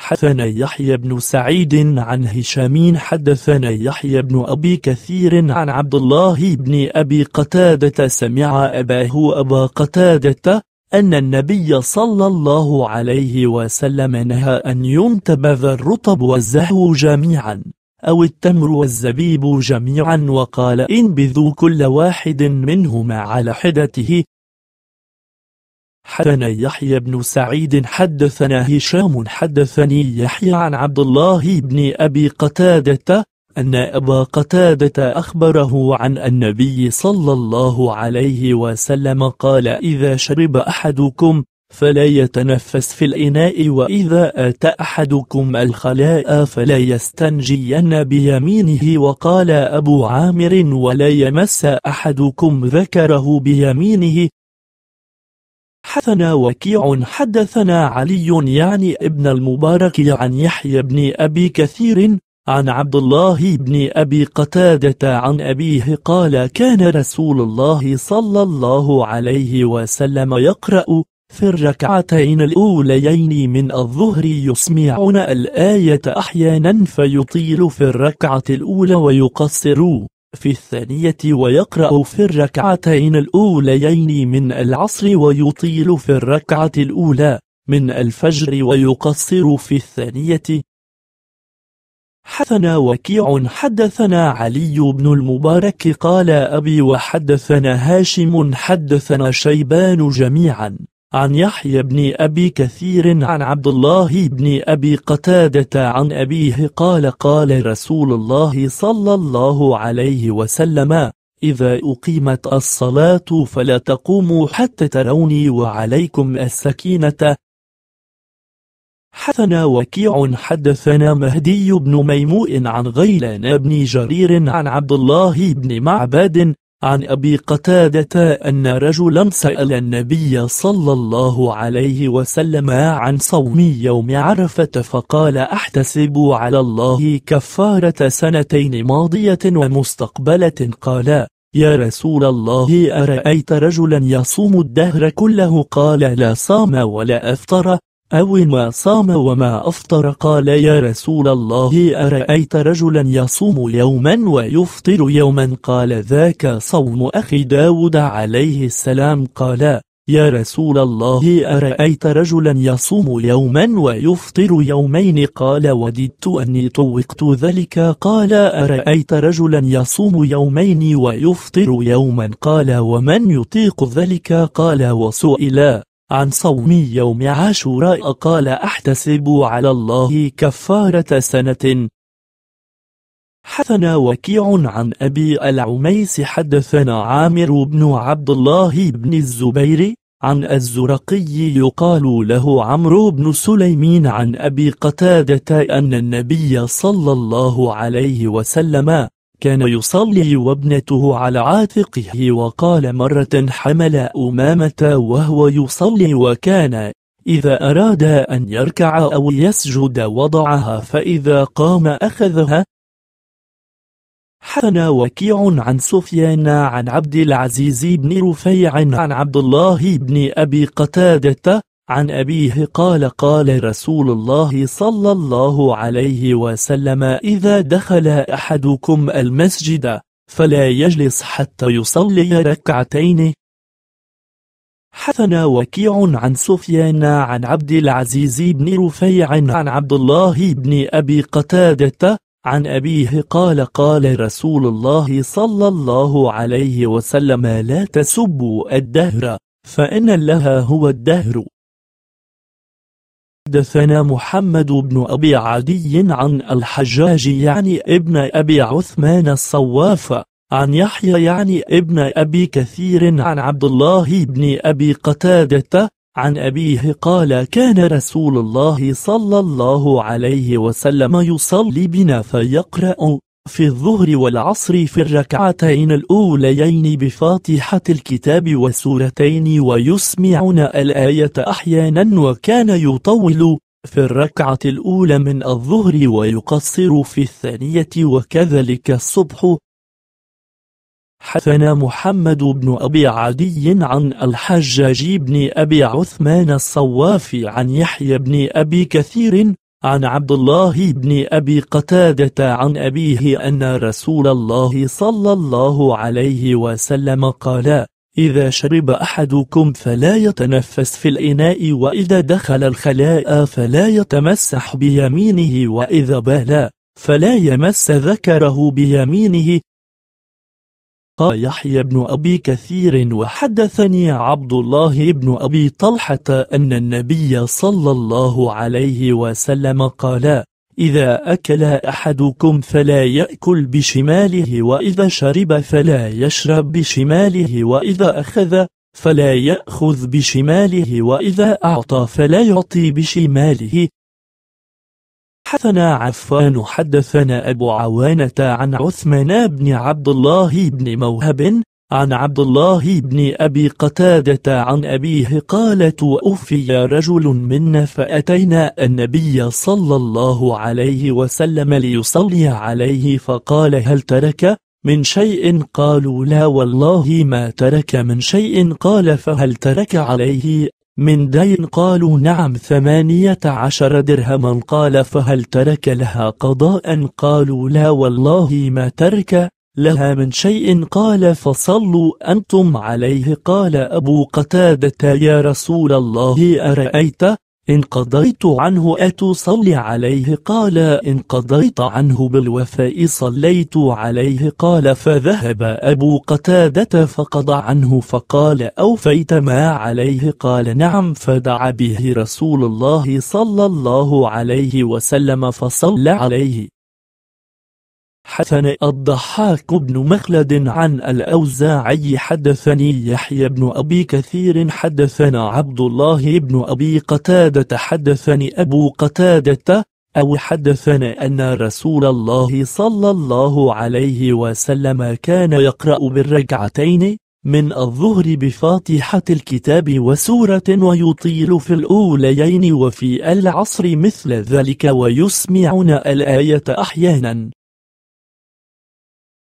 حدثنا يحيى بن سعيد عن هشام حدثنا يحيى بن أبي كثير عن عبد الله بن أبي قتادة سمع أباه أبا قتادة أن النبي صلى الله عليه وسلم نهى أن ينتبذ الرطب والزهو جميعاً أو التمر والزبيب جميعا وقال انبذوا كل واحد منهما على حدته حدثنا يحيى بن سعيد حدثنا هشام حدثني يحيى عن عبد الله بن أبي قتادة أن أبا قتادة أخبره عن النبي صلى الله عليه وسلم قال إذا شرب أحدكم فلا يتنفس في الإناء وإذا أتى أحدكم الخلاء فلا يستنجين بيمينه وقال أبو عامر ولا يمس أحدكم ذكره بيمينه حثنا وكيع حدثنا علي يعني ابن المبارك عن يحيى بن أبي كثير عن عبد الله بن أبي قتادة عن أبيه قال كان رسول الله صلى الله عليه وسلم يقرأ في الركعتين الأوليين من الظهر يسمعون الآية أحيانا فيطيل في الركعة الأولى ويقصر في الثانية ويقرأ في الركعتين الأوليين من العصر ويطيل في الركعة الأولى من الفجر ويقصر في الثانية حدثنا وكيع حدثنا علي بن المبارك قال أبي وحدثنا هاشم حدثنا شيبان جميعا عن يحيى بن أبي كثير عن عبد الله بن أبي قتادة عن أبيه قال قال رسول الله صلى الله عليه وسلم إذا أقيمت الصلاة فلا تقوموا حتى تروني وعليكم السكينة حثنا وكيع حدثنا مهدي بن ميموء عن غيلان بن جرير عن عبد الله بن معباد عن أبي قتادة أن رجلا سأل النبي صلى الله عليه وسلم عن صوم يوم عرفة فقال أحتسب على الله كفارة سنتين ماضية ومستقبلة قال يا رسول الله أرأيت رجلا يصوم الدهر كله قال لا صام ولا أفطر أو ما صام وما أفطر قال يا رسول الله أرأيت رجلا يصوم يوما ويفطر يوما قال ذاك صوم أخي داود عليه السلام قال يا رسول الله أرأيت رجلا يصوم يوما ويفطر يومين قال وددت أني طوقت ذلك قال أرأيت رجلا يصوم يومين ويفطر يوما قال ومن يطيق ذلك قال وسئلا عن صوم يوم عاشوراء قال أحتسب على الله كفارة سنة حثنا وكيع عن أبي العميس حدثنا عامر بن عبد الله بن الزبير عن الزرقي يقال له عمرو بن سليمين عن أبي قتادة أن النبي صلى الله عليه وسلم كان يصلي وابنته على عاتقه وقال مرة حمل أمامة وهو يصلي وكان إذا أراد أن يركع أو يسجد وضعها فإذا قام أخذها حسن وكيع عن سفيان عن عبد العزيز بن رفيع عن عبد الله بن أبي قتادة عن أبيه قال قال رسول الله صلى الله عليه وسلم إذا دخل أحدكم المسجد فلا يجلس حتى يصلي ركعتين حثنا وكيع عن سفيان عن عبد العزيز بن رفيع عن عبد الله بن أبي قتادة عن أبيه قال قال رسول الله صلى الله عليه وسلم لا تسبوا الدهر فإن الله هو الدهر حدثنا محمد بن أبي عدي عن الحجاج يعني ابن أبي عثمان الصواف عن يحيى يعني ابن أبي كثير عن عبد الله بن أبي قتادة عن أبيه قال كان رسول الله صلى الله عليه وسلم يصلي بنا فيقرأ في الظهر والعصر في الركعتين الأوليين بفاتحة الكتاب والسورتين ويسمعون الآية أحيانا وكان يطول في الركعة الأولى من الظهر ويقصر في الثانية وكذلك الصبح حثنا محمد بن أبي عدي عن الحجاج بن أبي عثمان الصوافي عن يحيى بن أبي كثير عن عبد الله بن أبي قتادة عن أبيه أن رسول الله صلى الله عليه وسلم قال إذا شرب أحدكم فلا يتنفس في الإناء وإذا دخل الخلاء فلا يتمسح بيمينه وإذا بال فلا يمس ذكره بيمينه قال يحيى بن أبي كثير وحدثني عبد الله بن أبي طلحة أن النبي صلى الله عليه وسلم قال إذا أكل أحدكم فلا يأكل بشماله وإذا شرب فلا يشرب بشماله وإذا أخذ فلا يأخذ بشماله وإذا أعطى فلا يعطي بشماله حثنا عفان حدثنا أبو عوانة عن عثمان بن عبد الله بن موهب عن عبد الله بن أبي قتادة عن أبيه قالت أوفي رجل منا فأتينا النبي صلى الله عليه وسلم ليصلي عليه فقال هل ترك من شيء قالوا لا والله ما ترك من شيء قال فهل ترك عليه من دين قالوا نعم ثمانية عشر درهما قال فهل ترك لها قضاء قالوا لا والله ما ترك لها من شيء قال فصلوا أنتم عليه قال أبو قتادة يا رسول الله أرأيت إن قضيت عنه أتصلي عليه قال إن قضيت عنه بالوفاء صليت عليه قال فذهب أبو قتادة فقضى عنه فقال أوفيت ما عليه قال نعم فدعا به رسول الله صلى الله عليه وسلم فصلى عليه حسن الضحاك بن مخلد عن الأوزاعي حدثني يحيى بن أبي كثير حدثنا عبد الله بن أبي قتادة حدثني أبو قتادة أو حدثنا أن رسول الله صلى الله عليه وسلم كان يقرأ بالركعتين من الظهر بفاتحة الكتاب وسورة ويطيل في الأوليين وفي العصر مثل ذلك ويسمعون الآية أحيانا